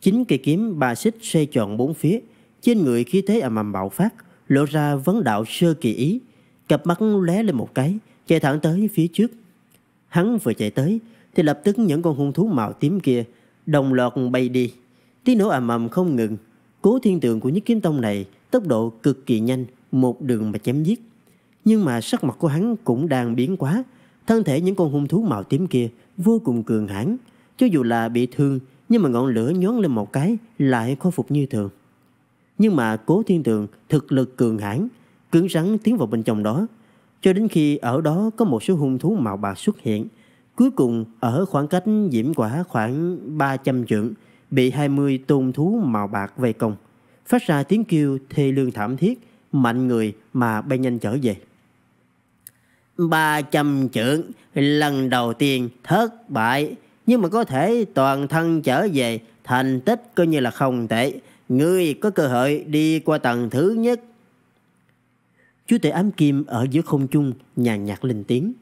Chính cây kiếm ba xích xoay tròn bốn phía. Trên người khí thế ầm ầm bạo phát, lộ ra vấn đạo sơ kỳ ý. Cặp mắt lóe lên một cái, chạy thẳng tới phía trước. Hắn vừa chạy tới, thì lập tức những con hung thú màu tím kia đồng loạt bay đi. Tiếng nổ ầm ầm không ngừng. Cố thiên tượng của nhất kiếm tông này tốc độ cực kỳ nhanh, một đường mà chém giết. Nhưng mà sắc mặt của hắn cũng đang biến quá. Thân thể những con hung thú màu tím kia vô cùng cường hãn cho dù là bị thương Nhưng mà ngọn lửa nhón lên một cái Lại khôi phục như thường Nhưng mà cố thiên tường thực lực cường hãn Cứng rắn tiến vào bên trong đó Cho đến khi ở đó có một số hung thú màu bạc xuất hiện Cuối cùng ở khoảng cách diễm quả khoảng 300 trượng Bị 20 tôn thú màu bạc vây công Phát ra tiếng kêu thê lương thảm thiết Mạnh người mà bay nhanh trở về 300 trượng lần đầu tiên thất bại nhưng mà có thể toàn thân trở về, thành tích coi như là không tệ. Ngươi có cơ hội đi qua tầng thứ nhất. Chú tể ám kim ở giữa không trung, nhàn nhạt lên tiếng.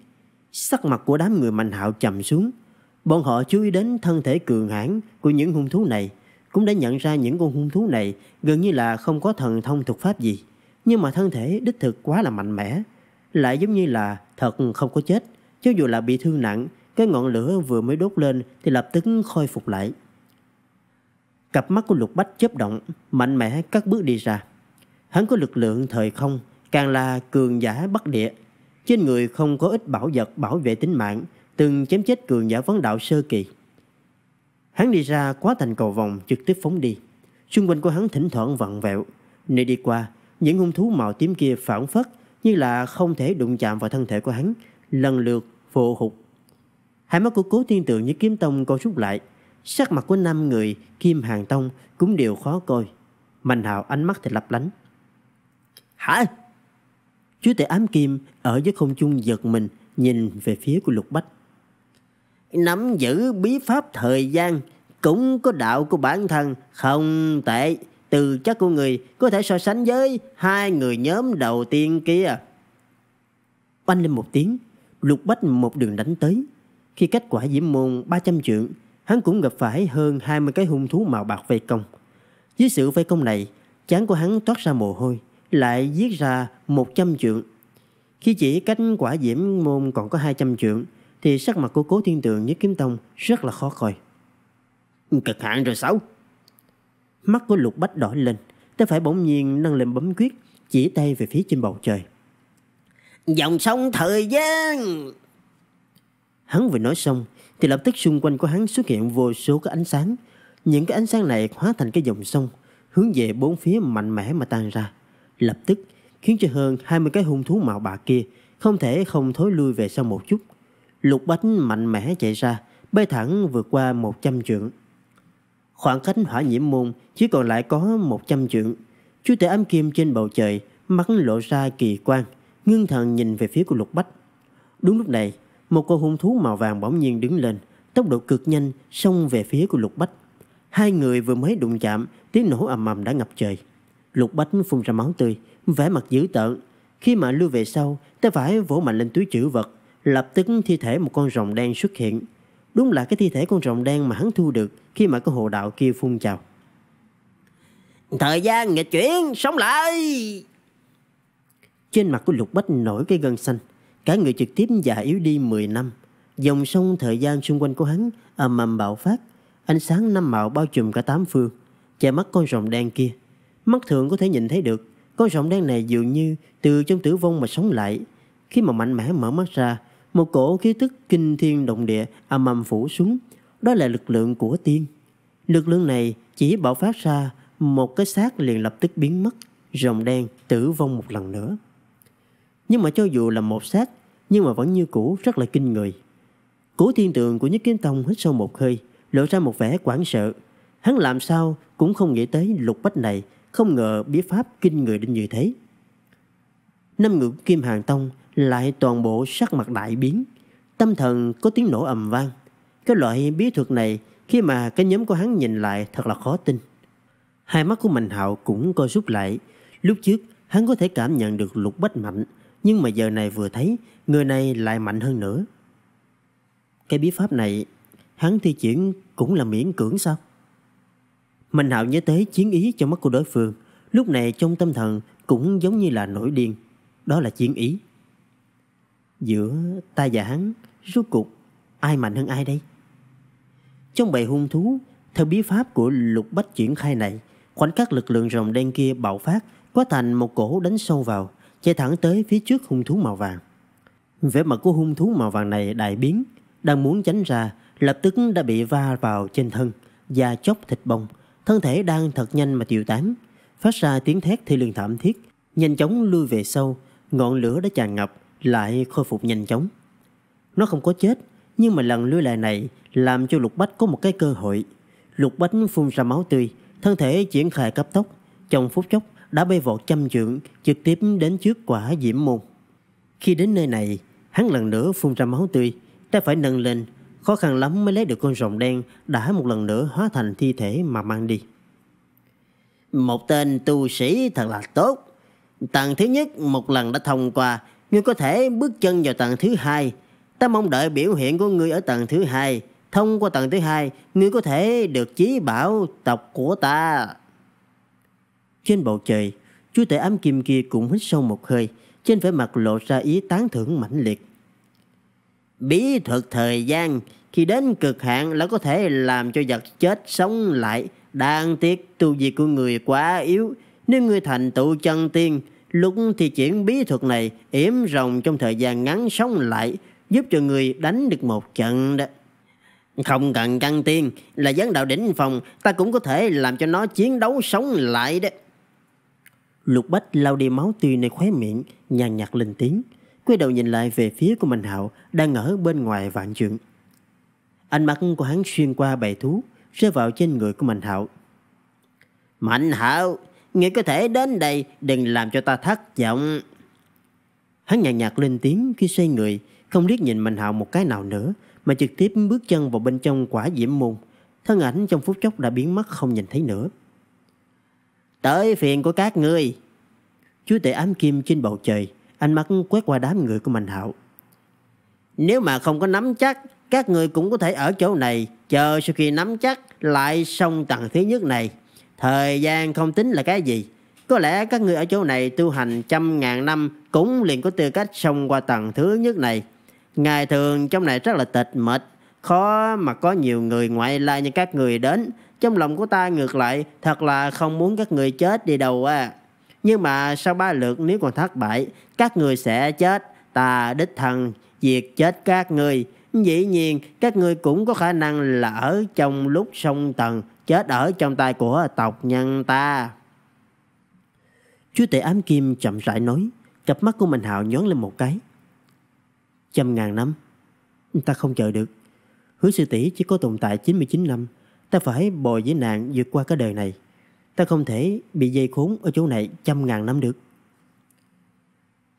Sắc mặt của đám người mạnh hạo trầm xuống. Bọn họ chú ý đến thân thể cường hãn của những hung thú này, cũng đã nhận ra những con hung thú này gần như là không có thần thông thuật pháp gì. Nhưng mà thân thể đích thực quá là mạnh mẽ, lại giống như là thật không có chết. Cho dù là bị thương nặng cái ngọn lửa vừa mới đốt lên thì lập tức khôi phục lại. Cặp mắt của Lục Bách chớp động, mạnh mẽ các bước đi ra. Hắn có lực lượng thời không, càng là cường giả bất địa. Trên người không có ít bảo vật bảo vệ tính mạng, từng chém chết cường giả vấn đạo sơ kỳ. Hắn đi ra quá thành cầu vòng trực tiếp phóng đi. Xung quanh của hắn thỉnh thoảng vặn vẹo. Nơi đi qua, những hung thú màu tím kia phản phất như là không thể đụng chạm vào thân thể của hắn, lần lượt phụ hụt Hai mắt của cố thiên tượng với kiếm tông co rút lại. Sắc mặt của năm người kim hàng tông cũng đều khó coi. Mạnh hào ánh mắt thì lấp lánh. Hả? Chú tệ ám kim ở dưới không trung giật mình nhìn về phía của lục bách. Nắm giữ bí pháp thời gian cũng có đạo của bản thân không tệ. Từ chất của người có thể so sánh với hai người nhóm đầu tiên kia. Oanh lên một tiếng, lục bách một đường đánh tới. Khi kết quả diễm môn 300 trượng, hắn cũng gặp phải hơn 20 cái hung thú màu bạc vây công. Dưới sự vây công này, chán của hắn toát ra mồ hôi, lại giết ra 100 trượng. Khi chỉ cách quả diễm môn còn có 200 trượng, thì sắc mặt của cố thiên tượng nhất kiếm tông rất là khó coi. Cực hạn rồi sáu. Mắt của lục bách đỏ lên, ta phải bỗng nhiên nâng lên bấm quyết, chỉ tay về phía trên bầu trời. Dòng sông thời gian! Hắn vừa nói xong thì lập tức xung quanh của hắn xuất hiện vô số cái ánh sáng. Những cái ánh sáng này hóa thành cái dòng sông hướng về bốn phía mạnh mẽ mà tan ra. Lập tức khiến cho hơn 20 cái hung thú màu bạc kia không thể không thối lui về sau một chút. Lục Bách mạnh mẽ chạy ra, bay thẳng vượt qua 100 trượng. Khoảng cách hỏa nhiễm môn chỉ còn lại có 100 trượng. Chú tể ám kim trên bầu trời, mắt lộ ra kỳ quan, ngưng thần nhìn về phía của Lục Bách. Đúng lúc này, một con hung thú màu vàng bỗng nhiên đứng lên, tốc độ cực nhanh xông về phía của Lục Bách. Hai người vừa mới đụng chạm, tiếng nổ ầm ầm đã ngập trời. Lục Bách phun ra máu tươi, vẻ mặt dữ tợn. Khi mà lưu về sau, ta phải vỗ mạnh lên túi chữ vật, lập tức thi thể một con rồng đen xuất hiện. Đúng là cái thi thể con rồng đen mà hắn thu được khi mà có hộ đạo kia phun trào. Thời gian nghịch chuyển, sống lại! Trên mặt của Lục Bách nổi cái gân xanh. Cả người trực tiếp già yếu đi 10 năm. Dòng sông thời gian xung quanh của hắn ầm ầm bạo phát. Ánh sáng năm màu bao trùm cả tám phương. Che mắt con rồng đen kia. Mắt thường có thể nhìn thấy được. Con rồng đen này dường như từ trong tử vong mà sống lại. Khi mà mạnh mẽ mở mắt ra, một cổ khí tức kinh thiên động địa ầm ầm phủ xuống. Đó là lực lượng của tiên. Lực lượng này chỉ bạo phát ra một cái xác liền lập tức biến mất. Rồng đen tử vong một lần nữa. Nhưng mà cho dù là một sát, nhưng mà vẫn như cũ rất là kinh người. Cố thiên tường của Nhất kiến Tông hít sâu một hơi, lộ ra một vẻ quảng sợ. Hắn làm sao cũng không nghĩ tới lục bách này, không ngờ bí pháp kinh người đến như thế. Năm ngự Kim Hàng Tông lại toàn bộ sắc mặt đại biến, tâm thần có tiếng nổ ầm vang. Cái loại bí thuật này khi mà cái nhóm của hắn nhìn lại thật là khó tin. Hai mắt của Mạnh Hạo cũng co rút lại. Lúc trước hắn có thể cảm nhận được lục bách mạnh nhưng mà giờ này vừa thấy người này lại mạnh hơn nữa. Cái bí pháp này hắn thi triển cũng là miễn cưỡng sao? Mạnh hạo nhớ tới chiến ý trong mắt của đối phương, lúc này trong tâm thần cũng giống như là nổi điên, đó là chiến ý. Giữa ta và hắn, rốt cuộc ai mạnh hơn ai đây? Trong bầy hung thú, theo bí pháp của lục bách triển khai này, khoảnh khắc lực lượng rồng đen kia bạo phát, quá thành một cổ đánh sâu vào, chạy thẳng tới phía trước hung thú màu vàng. Vẻ mặt của hung thú màu vàng này đại biến, đang muốn tránh ra, lập tức đã bị va vào trên thân, da chóc thịt bong, thân thể đang thật nhanh mà tiêu tán, phát ra tiếng thét thê lương thảm thiết, nhanh chóng lui về sâu, ngọn lửa đã tràn ngập, lại khôi phục nhanh chóng. Nó không có chết, nhưng mà lần lui lại này làm cho Lục Bách có một cái cơ hội. Lục Bách phun ra máu tươi, thân thể triển khai cấp tốc, trong phút chốc đã bay vọt chăm trượng, trực tiếp đến trước quả diễm môn. Khi đến nơi này, hắn lần nữa phun ra máu tươi, tay phải nâng lên, khó khăn lắm mới lấy được con rồng đen đã một lần nữa hóa thành thi thể mà mang đi. Một tên tu sĩ thật là tốt. Tầng thứ nhất một lần đã thông qua, ngươi có thể bước chân vào tầng thứ hai. Ta mong đợi biểu hiện của ngươi ở tầng thứ hai. Thông qua tầng thứ hai, ngươi có thể được chí bảo tộc của ta. Trên bầu trời, chú tể ám kim kia cũng hít sâu một hơi, trên vẻ mặt lộ ra ý tán thưởng mãnh liệt. Bí thuật thời gian khi đến cực hạn là có thể làm cho vật chết sống lại. Đáng tiếc tu vi của người quá yếu, nếu người thành tựu chân tiên, lúc thì chuyển bí thuật này yểm rồng trong thời gian ngắn sống lại, giúp cho người đánh được một trận đó. Không cần căn tiên, là gián đạo đỉnh phòng, ta cũng có thể làm cho nó chiến đấu sống lại đấy. Lục Bách lau đi máu tươi nơi khóe miệng, nhàn nhạt lên tiếng. Quay đầu nhìn lại về phía của Mạnh Hạo đang ở bên ngoài vạn trượng. Ánh mắt của hắn xuyên qua bầy thú, rơi vào trên người của Mạnh Hạo. Mạnh Hạo, ngươi có thể đến đây, đừng làm cho ta thất vọng. Hắn nhàn nhạt, nhạt lên tiếng khi xoay người, không liếc nhìn Mạnh Hạo một cái nào nữa, mà trực tiếp bước chân vào bên trong quả diễm môn. Thân ảnh trong phút chốc đã biến mất không nhìn thấy nữa. Tới phiền của các ngươi. Chú tể ám kim trên bầu trời, ánh mắt quét qua đám người của Mạnh Hạo. Nếu mà không có nắm chắc, các người cũng có thể ở chỗ này, chờ sau khi nắm chắc lại xong tầng thứ nhất này. Thời gian không tính là cái gì. Có lẽ các người ở chỗ này tu hành trăm ngàn năm cũng liền có tư cách xong qua tầng thứ nhất này. Ngày thường trong này rất là tịch mệt khó mà có nhiều người ngoại lai như các người đến. Trong lòng của ta ngược lại Thật là không muốn các người chết đi đâu à Nhưng mà sau ba lượt nếu còn thất bại Các người sẽ chết Ta đích thần Diệt chết các người Dĩ nhiên các người cũng có khả năng là ở trong lúc sông tầng Chết ở trong tay của tộc nhân ta Chú tể ám kim chậm rãi nói Cặp mắt của Mạnh Hạo nhón lên một cái Trăm ngàn năm Ta không chờ được Hứa sư tỷ chỉ có tồn tại 99 năm Ta phải bồi với nàng vượt qua cái đời này. Ta không thể bị dây khốn ở chỗ này trăm ngàn năm được.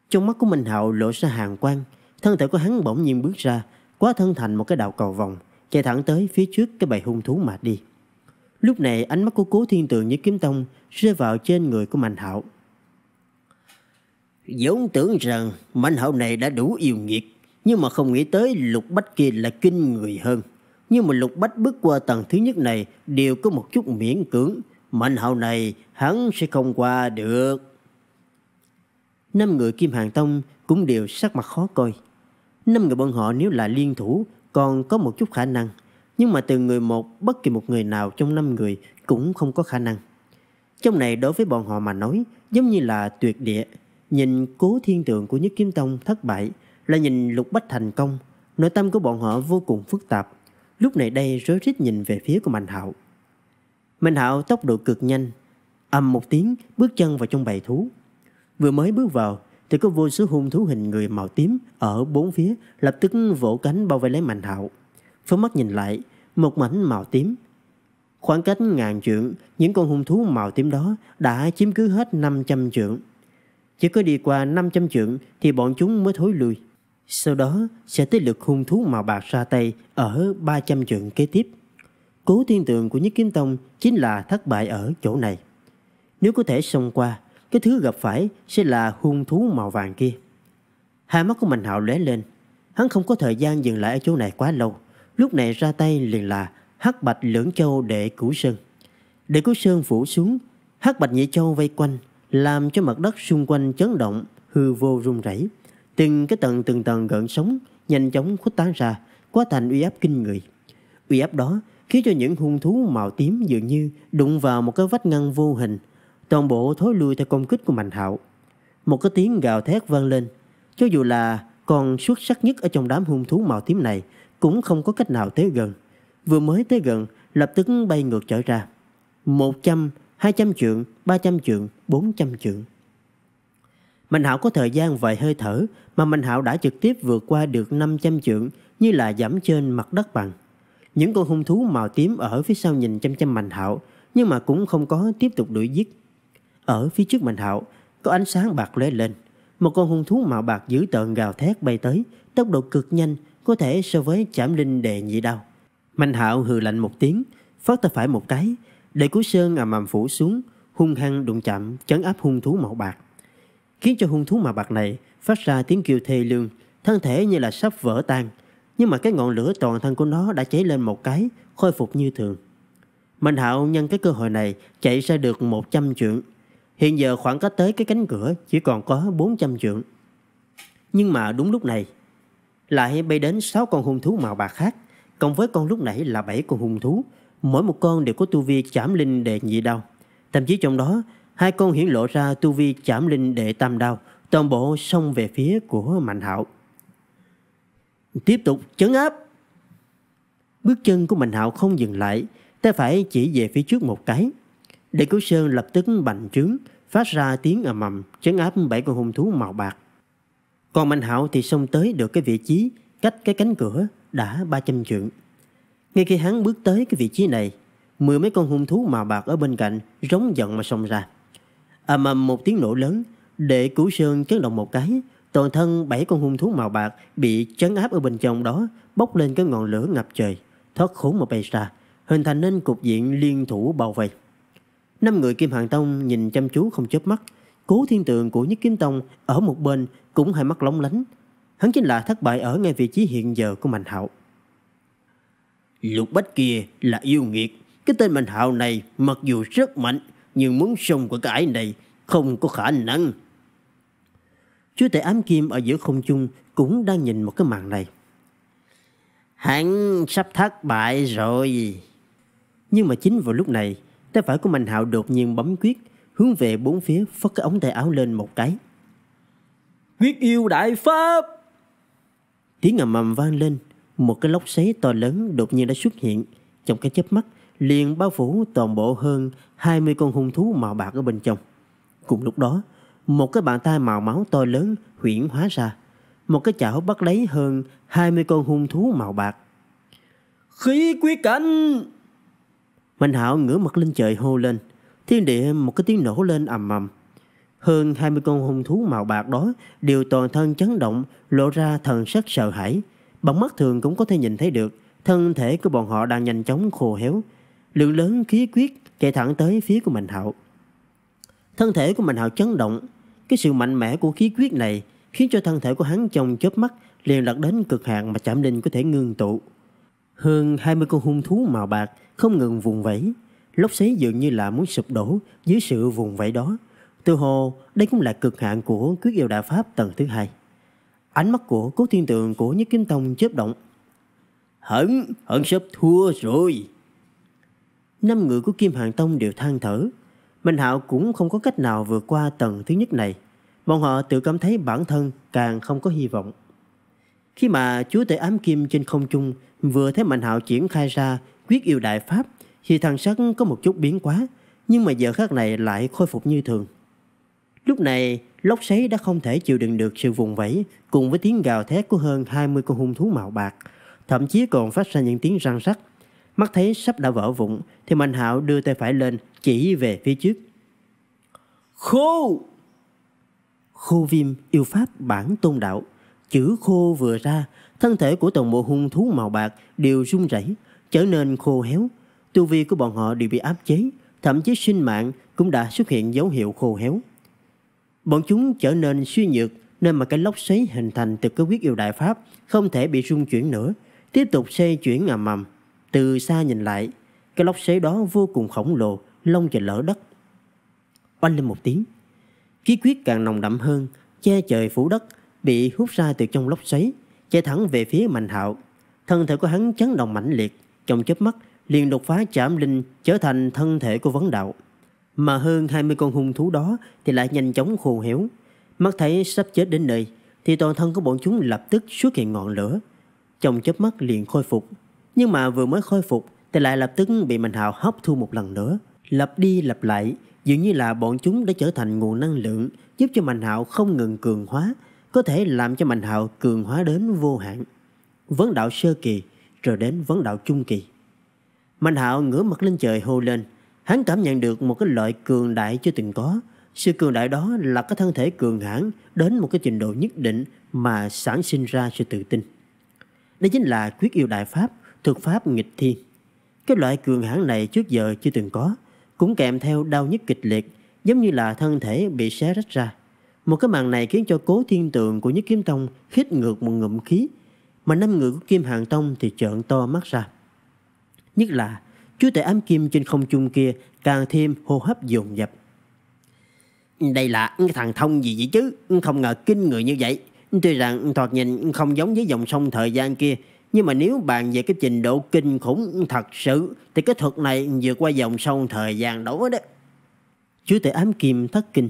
Trong mắt của Minh Hậu lộ ra hàng quang, thân thể của hắn bỗng nhiên bước ra, quá thân thành một cái đạo cầu vòng, chạy thẳng tới phía trước cái bầy hung thú mà đi. Lúc này ánh mắt của Cố Thiên Tường như kiếm tông rơi vào trên người của Mạnh Hạo. vốn tưởng rằng Mạnh Hạo này đã đủ yêu nghiệt, nhưng mà không nghĩ tới lục bách kia là kinh người hơn nhưng mà lục bách bước qua tầng thứ nhất này đều có một chút miễn cưỡng. Mạnh hậu này hắn sẽ không qua được. Năm người Kim Hàng Tông cũng đều sắc mặt khó coi. Năm người bọn họ nếu là liên thủ còn có một chút khả năng. Nhưng mà từ người một bất kỳ một người nào trong năm người cũng không có khả năng. Trong này đối với bọn họ mà nói giống như là tuyệt địa. Nhìn cố thiên tượng của Nhất kim Tông thất bại là nhìn Lục Bách thành công. Nội tâm của bọn họ vô cùng phức tạp lúc này đây rối rít nhìn về phía của Mạnh Hạo. Mạnh Hạo tốc độ cực nhanh, ầm một tiếng bước chân vào trong bầy thú. Vừa mới bước vào thì có vô số hung thú hình người màu tím ở bốn phía lập tức vỗ cánh bao vây lấy Mạnh Hạo. Phóng mắt nhìn lại, một mảnh màu tím. Khoảng cách ngàn trượng, những con hung thú màu tím đó đã chiếm cứ hết 500 trượng. Chỉ có đi qua 500 trượng thì bọn chúng mới thối lui. Sau đó sẽ tới lượt hung thú màu bạc ra tay ở 300 trượng kế tiếp. Cố thiên tượng của Nhất Kiếm Tông chính là thất bại ở chỗ này. Nếu có thể xông qua, cái thứ gặp phải sẽ là hung thú màu vàng kia. Hai mắt của mình hạo lóe lên. Hắn không có thời gian dừng lại ở chỗ này quá lâu. Lúc này ra tay liền là hắc bạch lưỡng châu đệ cửu sơn. Đệ cửu sơn phủ xuống, hắc bạch nhị châu vây quanh, làm cho mặt đất xung quanh chấn động, hư vô rung rẩy. Từng cái tầng từng tầng gợn sóng nhanh chóng khuếch tán ra, quá thành uy áp kinh người. Uy áp đó khiến cho những hung thú màu tím dường như đụng vào một cái vách ngăn vô hình, toàn bộ thối lui theo công kích của Mạnh Hạo. Một cái tiếng gào thét vang lên, cho dù là con xuất sắc nhất ở trong đám hung thú màu tím này cũng không có cách nào tới gần. Vừa mới tới gần, lập tức bay ngược trở ra. 100, 200 trượng, 300 trượng, 400 trượng. Mạnh Hạo có thời gian vài hơi thở mà Mạnh Hạo đã trực tiếp vượt qua được 500 trượng như là giảm trên mặt đất bằng. Những con hung thú màu tím ở phía sau nhìn chăm chăm Mạnh Hạo nhưng mà cũng không có tiếp tục đuổi giết. Ở phía trước Mạnh Hạo có ánh sáng bạc lóe lên, một con hung thú màu bạc dữ tợn gào thét bay tới, tốc độ cực nhanh, có thể so với chạm linh đề nhị đao. Mạnh Hạo hừ lạnh một tiếng, phát tay phải một cái, để cú sơn ầm ầm phủ xuống, hung hăng đụng chạm chấn áp hung thú màu bạc khiến cho hung thú màu bạc này phát ra tiếng kêu thê lương, thân thể như là sắp vỡ tan. Nhưng mà cái ngọn lửa toàn thân của nó đã cháy lên một cái, khôi phục như thường. Mạnh Hạo nhân cái cơ hội này chạy ra được 100 trượng. Hiện giờ khoảng cách tới cái cánh cửa chỉ còn có 400 trượng. Nhưng mà đúng lúc này, lại bay đến 6 con hung thú màu bạc khác, cộng với con lúc nãy là 7 con hung thú, mỗi một con đều có tu vi chảm linh đệ nhị đau. Thậm chí trong đó Hai con hiển lộ ra tu vi chảm linh đệ tam đao, toàn bộ xông về phía của Mạnh Hạo. Tiếp tục chấn áp. Bước chân của Mạnh Hạo không dừng lại, tay phải chỉ về phía trước một cái. Đệ cứu sơn lập tức bành trướng, phát ra tiếng ầm ầm, chấn áp bảy con hung thú màu bạc. Còn Mạnh Hạo thì xông tới được cái vị trí cách cái cánh cửa đã 300 trượng. Ngay khi hắn bước tới cái vị trí này, mười mấy con hung thú màu bạc ở bên cạnh rống giận mà xông ra ầm ầm một tiếng nổ lớn, để cứu sơn chấn động một cái, toàn thân bảy con hung thú màu bạc bị chấn áp ở bên trong đó, bốc lên cái ngọn lửa ngập trời, thoát khốn mà bay ra hình thành nên cục diện liên thủ bao vây. Năm người Kim hoàng Tông nhìn chăm chú không chớp mắt, cố thiên tượng của Nhất Kiếm Tông ở một bên cũng hai mắt lóng lánh. Hắn chính là thất bại ở ngay vị trí hiện giờ của Mạnh Hạo. Lục Bách kia là yêu nghiệt, cái tên Mạnh Hạo này mặc dù rất mạnh nhưng muốn sông của cái này không có khả năng. Chúa tể ám kim ở giữa không trung cũng đang nhìn một cái màn này. Hắn sắp thất bại rồi. Nhưng mà chính vào lúc này, tay phải của Mạnh Hạo đột nhiên bấm quyết, hướng về bốn phía phất cái ống tay áo lên một cái. Quyết yêu đại pháp! Tiếng ngầm mầm vang lên, một cái lốc xoáy to lớn đột nhiên đã xuất hiện. Trong cái chớp mắt, liền bao phủ toàn bộ hơn 20 con hung thú màu bạc ở bên trong. Cùng lúc đó, một cái bàn tay màu máu to lớn huyễn hóa ra, một cái chảo bắt lấy hơn 20 con hung thú màu bạc. Khí quyết cảnh! Mạnh hạo ngửa mặt lên trời hô lên, thiên địa một cái tiếng nổ lên ầm ầm. Hơn 20 con hung thú màu bạc đó đều toàn thân chấn động, lộ ra thần sắc sợ hãi. Bằng mắt thường cũng có thể nhìn thấy được, thân thể của bọn họ đang nhanh chóng khô héo, Lượng lớn khí quyết chạy thẳng tới phía của Mạnh Hạo. Thân thể của Mạnh Hạo chấn động, cái sự mạnh mẽ của khí quyết này khiến cho thân thể của hắn trong chớp mắt liền đạt đến cực hạn mà chạm Linh có thể ngưng tụ. Hơn 20 con hung thú màu bạc không ngừng vùng vẫy, lốc xoáy dường như là muốn sụp đổ dưới sự vùng vẫy đó. Từ hồ, đây cũng là cực hạn của quyết yêu đại pháp tầng thứ hai. Ánh mắt của cố thiên tượng của Nhất kim Tông chớp động. Hận, hận sắp thua rồi năm người của Kim hoàng Tông đều than thở. Minh Hạo cũng không có cách nào vượt qua tầng thứ nhất này. Bọn họ tự cảm thấy bản thân càng không có hy vọng. Khi mà chúa tể ám kim trên không trung vừa thấy Mạnh Hạo triển khai ra quyết yêu đại pháp thì thằng sắc có một chút biến quá nhưng mà giờ khác này lại khôi phục như thường. Lúc này lốc sấy đã không thể chịu đựng được sự vùng vẫy cùng với tiếng gào thét của hơn 20 con hung thú màu bạc thậm chí còn phát ra những tiếng răng rắc Mắt thấy sắp đã vỡ vụn thì Mạnh Hạo đưa tay phải lên chỉ về phía trước. Khô! Khô viêm yêu pháp bản tôn đạo. Chữ khô vừa ra, thân thể của toàn bộ hung thú màu bạc đều run rẩy, trở nên khô héo. Tu vi của bọn họ đều bị áp chế, thậm chí sinh mạng cũng đã xuất hiện dấu hiệu khô héo. Bọn chúng trở nên suy nhược, nên mà cái lốc xoáy hình thành từ cái quyết yêu đại pháp không thể bị rung chuyển nữa, tiếp tục xây chuyển ngầm mầm. Từ xa nhìn lại, cái lốc xoáy đó vô cùng khổng lồ, lông và lở đất. Oanh lên một tiếng, khí quyết càng nồng đậm hơn, che trời phủ đất, bị hút ra từ trong lốc xoáy, chạy thẳng về phía Mạnh Hạo. Thân thể của hắn chấn động mạnh liệt, trong chớp mắt liền đột phá chạm linh trở thành thân thể của vấn đạo. Mà hơn 20 con hung thú đó thì lại nhanh chóng khô héo. Mắt thấy sắp chết đến nơi thì toàn thân của bọn chúng lập tức xuất hiện ngọn lửa. Trong chớp mắt liền khôi phục, nhưng mà vừa mới khôi phục thì lại lập tức bị Mạnh Hạo hấp thu một lần nữa. Lặp đi lặp lại, dường như là bọn chúng đã trở thành nguồn năng lượng giúp cho Mạnh Hạo không ngừng cường hóa, có thể làm cho Mạnh Hạo cường hóa đến vô hạn. Vấn đạo sơ kỳ rồi đến vấn đạo trung kỳ. Mạnh Hạo ngửa mặt lên trời hô lên, hắn cảm nhận được một cái loại cường đại chưa từng có. Sự cường đại đó là cái thân thể cường hãn đến một cái trình độ nhất định mà sản sinh ra sự tự tin. Đây chính là quyết yêu đại pháp thực pháp nghịch thiên. Cái loại cường hãn này trước giờ chưa từng có, cũng kèm theo đau nhức kịch liệt, giống như là thân thể bị xé rách ra. Một cái màn này khiến cho cố thiên tượng của Nhất Kiếm Tông khít ngược một ngụm khí, mà năm người của Kim Hàng Tông thì trợn to mắt ra. Nhất là, chú tệ ám kim trên không trung kia càng thêm hô hấp dồn dập. Đây là thằng thông gì vậy chứ, không ngờ kinh người như vậy. Tuy rằng thoạt nhìn không giống với dòng sông thời gian kia, nhưng mà nếu bàn về cái trình độ kinh khủng thật sự thì cái thuật này vượt qua dòng sông thời gian đó đó. Chúa tể ám kim thất kinh,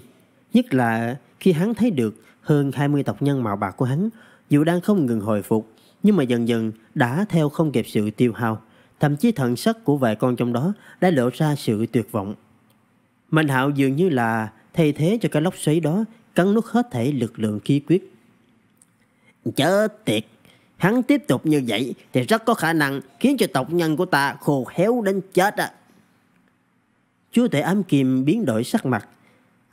nhất là khi hắn thấy được hơn 20 tộc nhân màu bạc của hắn dù đang không ngừng hồi phục nhưng mà dần dần đã theo không kịp sự tiêu hao thậm chí thần sắc của vài con trong đó đã lộ ra sự tuyệt vọng. Mạnh hạo dường như là thay thế cho cái lốc xoáy đó cắn nút hết thể lực lượng khí quyết. chết tiệt! Hắn tiếp tục như vậy thì rất có khả năng khiến cho tộc nhân của ta khô héo đến chết á. Chúa tể ám kim biến đổi sắc mặt.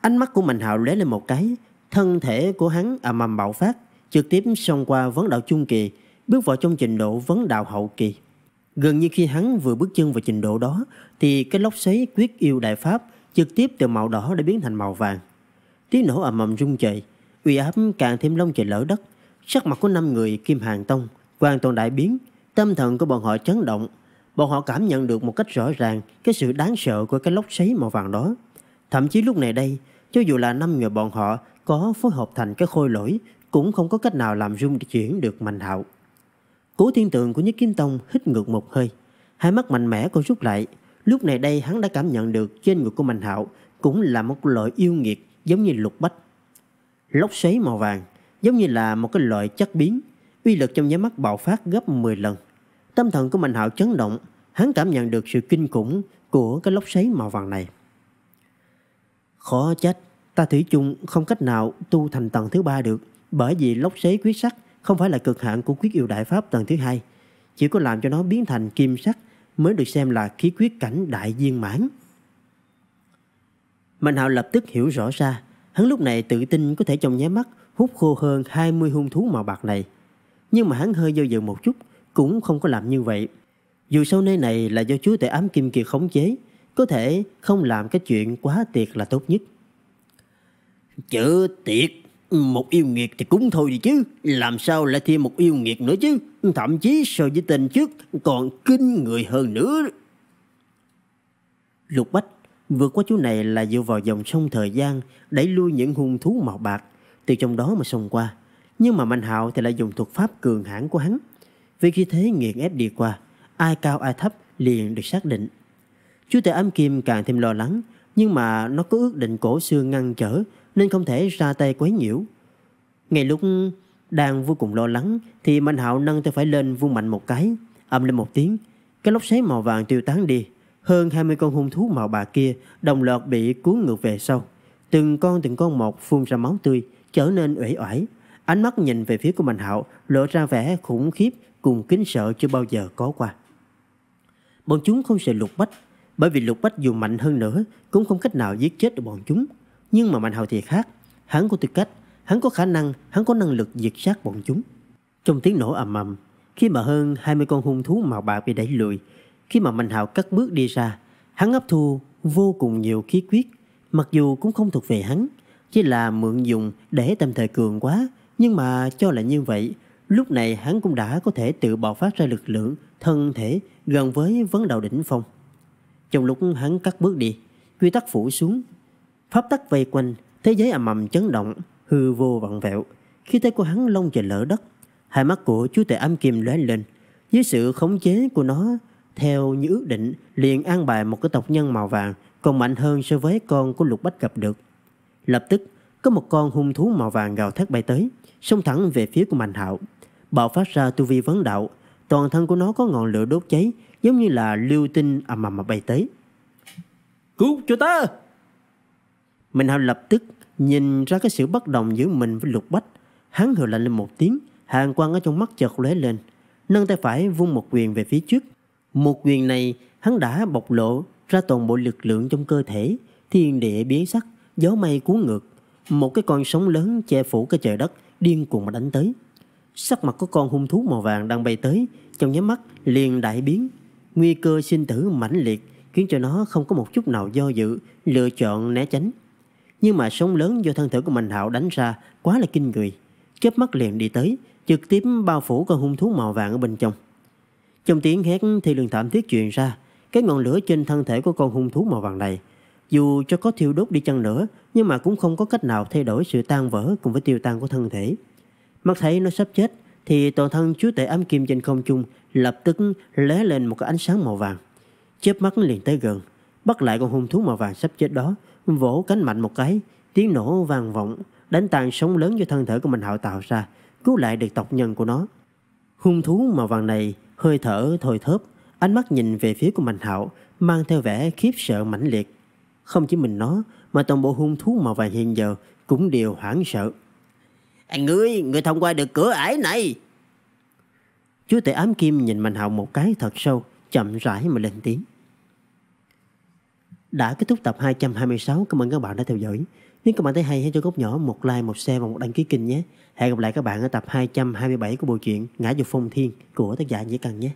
Ánh mắt của Mạnh Hạo lóe lên một cái. Thân thể của hắn ầm mầm bạo phát, trực tiếp xông qua vấn đạo trung kỳ, bước vào trong trình độ vấn đạo hậu kỳ. Gần như khi hắn vừa bước chân vào trình độ đó thì cái lốc xoáy quyết yêu đại pháp trực tiếp từ màu đỏ đã biến thành màu vàng. Tiếng nổ ầm mầm rung trời, uy áp càng thêm long trời lở đất, Sắc mặt của năm người Kim Hàng Tông hoàn toàn đại biến, tâm thần của bọn họ chấn động. Bọn họ cảm nhận được một cách rõ ràng cái sự đáng sợ của cái lốc xoáy màu vàng đó. Thậm chí lúc này đây, cho dù là năm người bọn họ có phối hợp thành cái khôi lỗi cũng không có cách nào làm rung chuyển được Mạnh Hạo. Cố Thiên Tượng của Nhất kim Tông hít ngược một hơi, hai mắt mạnh mẽ co rút lại. Lúc này đây hắn đã cảm nhận được trên người của Mạnh Hạo cũng là một loại yêu nghiệt giống như lục bách. Lốc xoáy màu vàng giống như là một cái loại chất biến, uy lực trong nháy mắt bạo phát gấp 10 lần. Tâm thần của Mạnh Hạo chấn động, hắn cảm nhận được sự kinh khủng của cái lốc xoáy màu vàng này. Khó trách, ta thủy chung không cách nào tu thành tầng thứ ba được, bởi vì lốc xoáy quyết sắc không phải là cực hạn của quyết yêu đại pháp tầng thứ hai, chỉ có làm cho nó biến thành kim sắc mới được xem là khí quyết cảnh đại viên mãn. Mạnh Hạo lập tức hiểu rõ ra, Hắn lúc này tự tin có thể trong nháy mắt hút khô hơn 20 hung thú màu bạc này. Nhưng mà hắn hơi do dự một chút, cũng không có làm như vậy. Dù sau nơi này là do chúa tể ám kim kia khống chế, có thể không làm cái chuyện quá tiệt là tốt nhất. Chữ tiệt, một yêu nghiệt thì cũng thôi đi chứ, làm sao lại thêm một yêu nghiệt nữa chứ, thậm chí so với tên trước còn kinh người hơn nữa. Lục Bách Vượt qua chỗ này là dựa vào dòng sông thời gian đẩy lui những hung thú màu bạc từ trong đó mà xông qua. Nhưng mà Mạnh Hạo thì lại dùng thuật pháp cường hãn của hắn. Vì khi thế nghiền ép đi qua, ai cao ai thấp liền được xác định. Chú tể ám kim càng thêm lo lắng, nhưng mà nó có ước định cổ xương ngăn trở nên không thể ra tay quấy nhiễu. Ngay lúc đang vô cùng lo lắng thì Mạnh Hạo nâng tay phải lên vung mạnh một cái, âm lên một tiếng, cái lốc xoáy màu vàng tiêu tán đi. Hơn 20 con hung thú màu bạc kia đồng loạt bị cuốn ngược về sau. Từng con từng con một phun ra máu tươi, trở nên uể oải. Ánh mắt nhìn về phía của Mạnh Hạo lộ ra vẻ khủng khiếp cùng kính sợ chưa bao giờ có qua. Bọn chúng không sợ lục bách, bởi vì lục bách dù mạnh hơn nữa cũng không cách nào giết chết được bọn chúng. Nhưng mà Mạnh Hạo thì khác, hắn có tư cách, hắn có khả năng, hắn có năng lực diệt sát bọn chúng. Trong tiếng nổ ầm ầm, khi mà hơn 20 con hung thú màu bạc bị đẩy lùi, khi mà Mạnh Hạo cất bước đi ra, hắn hấp thu vô cùng nhiều khí quyết, mặc dù cũng không thuộc về hắn, chỉ là mượn dùng để tạm thời cường quá, nhưng mà cho là như vậy, lúc này hắn cũng đã có thể tự bộc phát ra lực lượng thân thể gần với vấn đầu đỉnh phong. Trong lúc hắn cắt bước đi, quy tắc phủ xuống, pháp tắc vây quanh, thế giới ầm ầm chấn động, hư vô vặn vẹo. Khi tay của hắn lông trời lỡ đất, hai mắt của chú tể âm kim lóe lên, dưới sự khống chế của nó, theo như ước định, liền an bài một cái tộc nhân màu vàng còn mạnh hơn so với con của lục bách gặp được. Lập tức, có một con hung thú màu vàng gào thét bay tới, xông thẳng về phía của Mạnh Hạo. Bạo phát ra tu vi vấn đạo, toàn thân của nó có ngọn lửa đốt cháy, giống như là lưu tinh ầm ầm mà bay tới. Cứu cho ta! Mạnh Hạo lập tức nhìn ra cái sự bất đồng giữa mình với Lục Bách, hắn hừ lạnh lên một tiếng, hàng quang ở trong mắt chợt lóe lên, nâng tay phải vung một quyền về phía trước, một quyền này hắn đã bộc lộ ra toàn bộ lực lượng trong cơ thể, thiên địa biến sắc, gió mây cuốn ngược. Một cái con sóng lớn che phủ cái trời đất, điên cuồng mà đánh tới. Sắc mặt của con hung thú màu vàng đang bay tới, trong nháy mắt liền đại biến. Nguy cơ sinh tử mãnh liệt khiến cho nó không có một chút nào do dự, lựa chọn né tránh. Nhưng mà sóng lớn do thân thể của Mạnh Hạo đánh ra quá là kinh người. Chớp mắt liền đi tới, trực tiếp bao phủ con hung thú màu vàng ở bên trong. Trong tiếng hét thì lương thảm thiết truyền ra, cái ngọn lửa trên thân thể của con hung thú màu vàng này. Dù cho có thiêu đốt đi chăng nữa, nhưng mà cũng không có cách nào thay đổi sự tan vỡ cùng với tiêu tan của thân thể. Mắt thấy nó sắp chết, thì toàn thân chúa tể ám kim trên không trung lập tức lóe lên một cái ánh sáng màu vàng. Chớp mắt liền tới gần, bắt lại con hung thú màu vàng sắp chết đó, vỗ cánh mạnh một cái, tiếng nổ vang vọng, đánh tan sóng lớn do thân thể của mình hạo tạo ra, cứu lại được tộc nhân của nó. Hung thú màu vàng này hơi thở thôi thớp, ánh mắt nhìn về phía của Mạnh Hạo mang theo vẻ khiếp sợ mãnh liệt. Không chỉ mình nó, mà toàn bộ hung thú màu vàng hiện giờ cũng đều hoảng sợ. Anh ngươi, người thông qua được cửa ải này. Chúa tể ám kim nhìn Mạnh Hạo một cái thật sâu, chậm rãi mà lên tiếng. Đã kết thúc tập 226, cảm ơn các bạn đã theo dõi. Nếu các bạn thấy hay hãy cho góc nhỏ một like, một share và một đăng ký kênh nhé. Hẹn gặp lại các bạn ở tập 227 của bộ truyện Ngã Dục Phong Thiên của tác giả Nhĩ Cần nhé.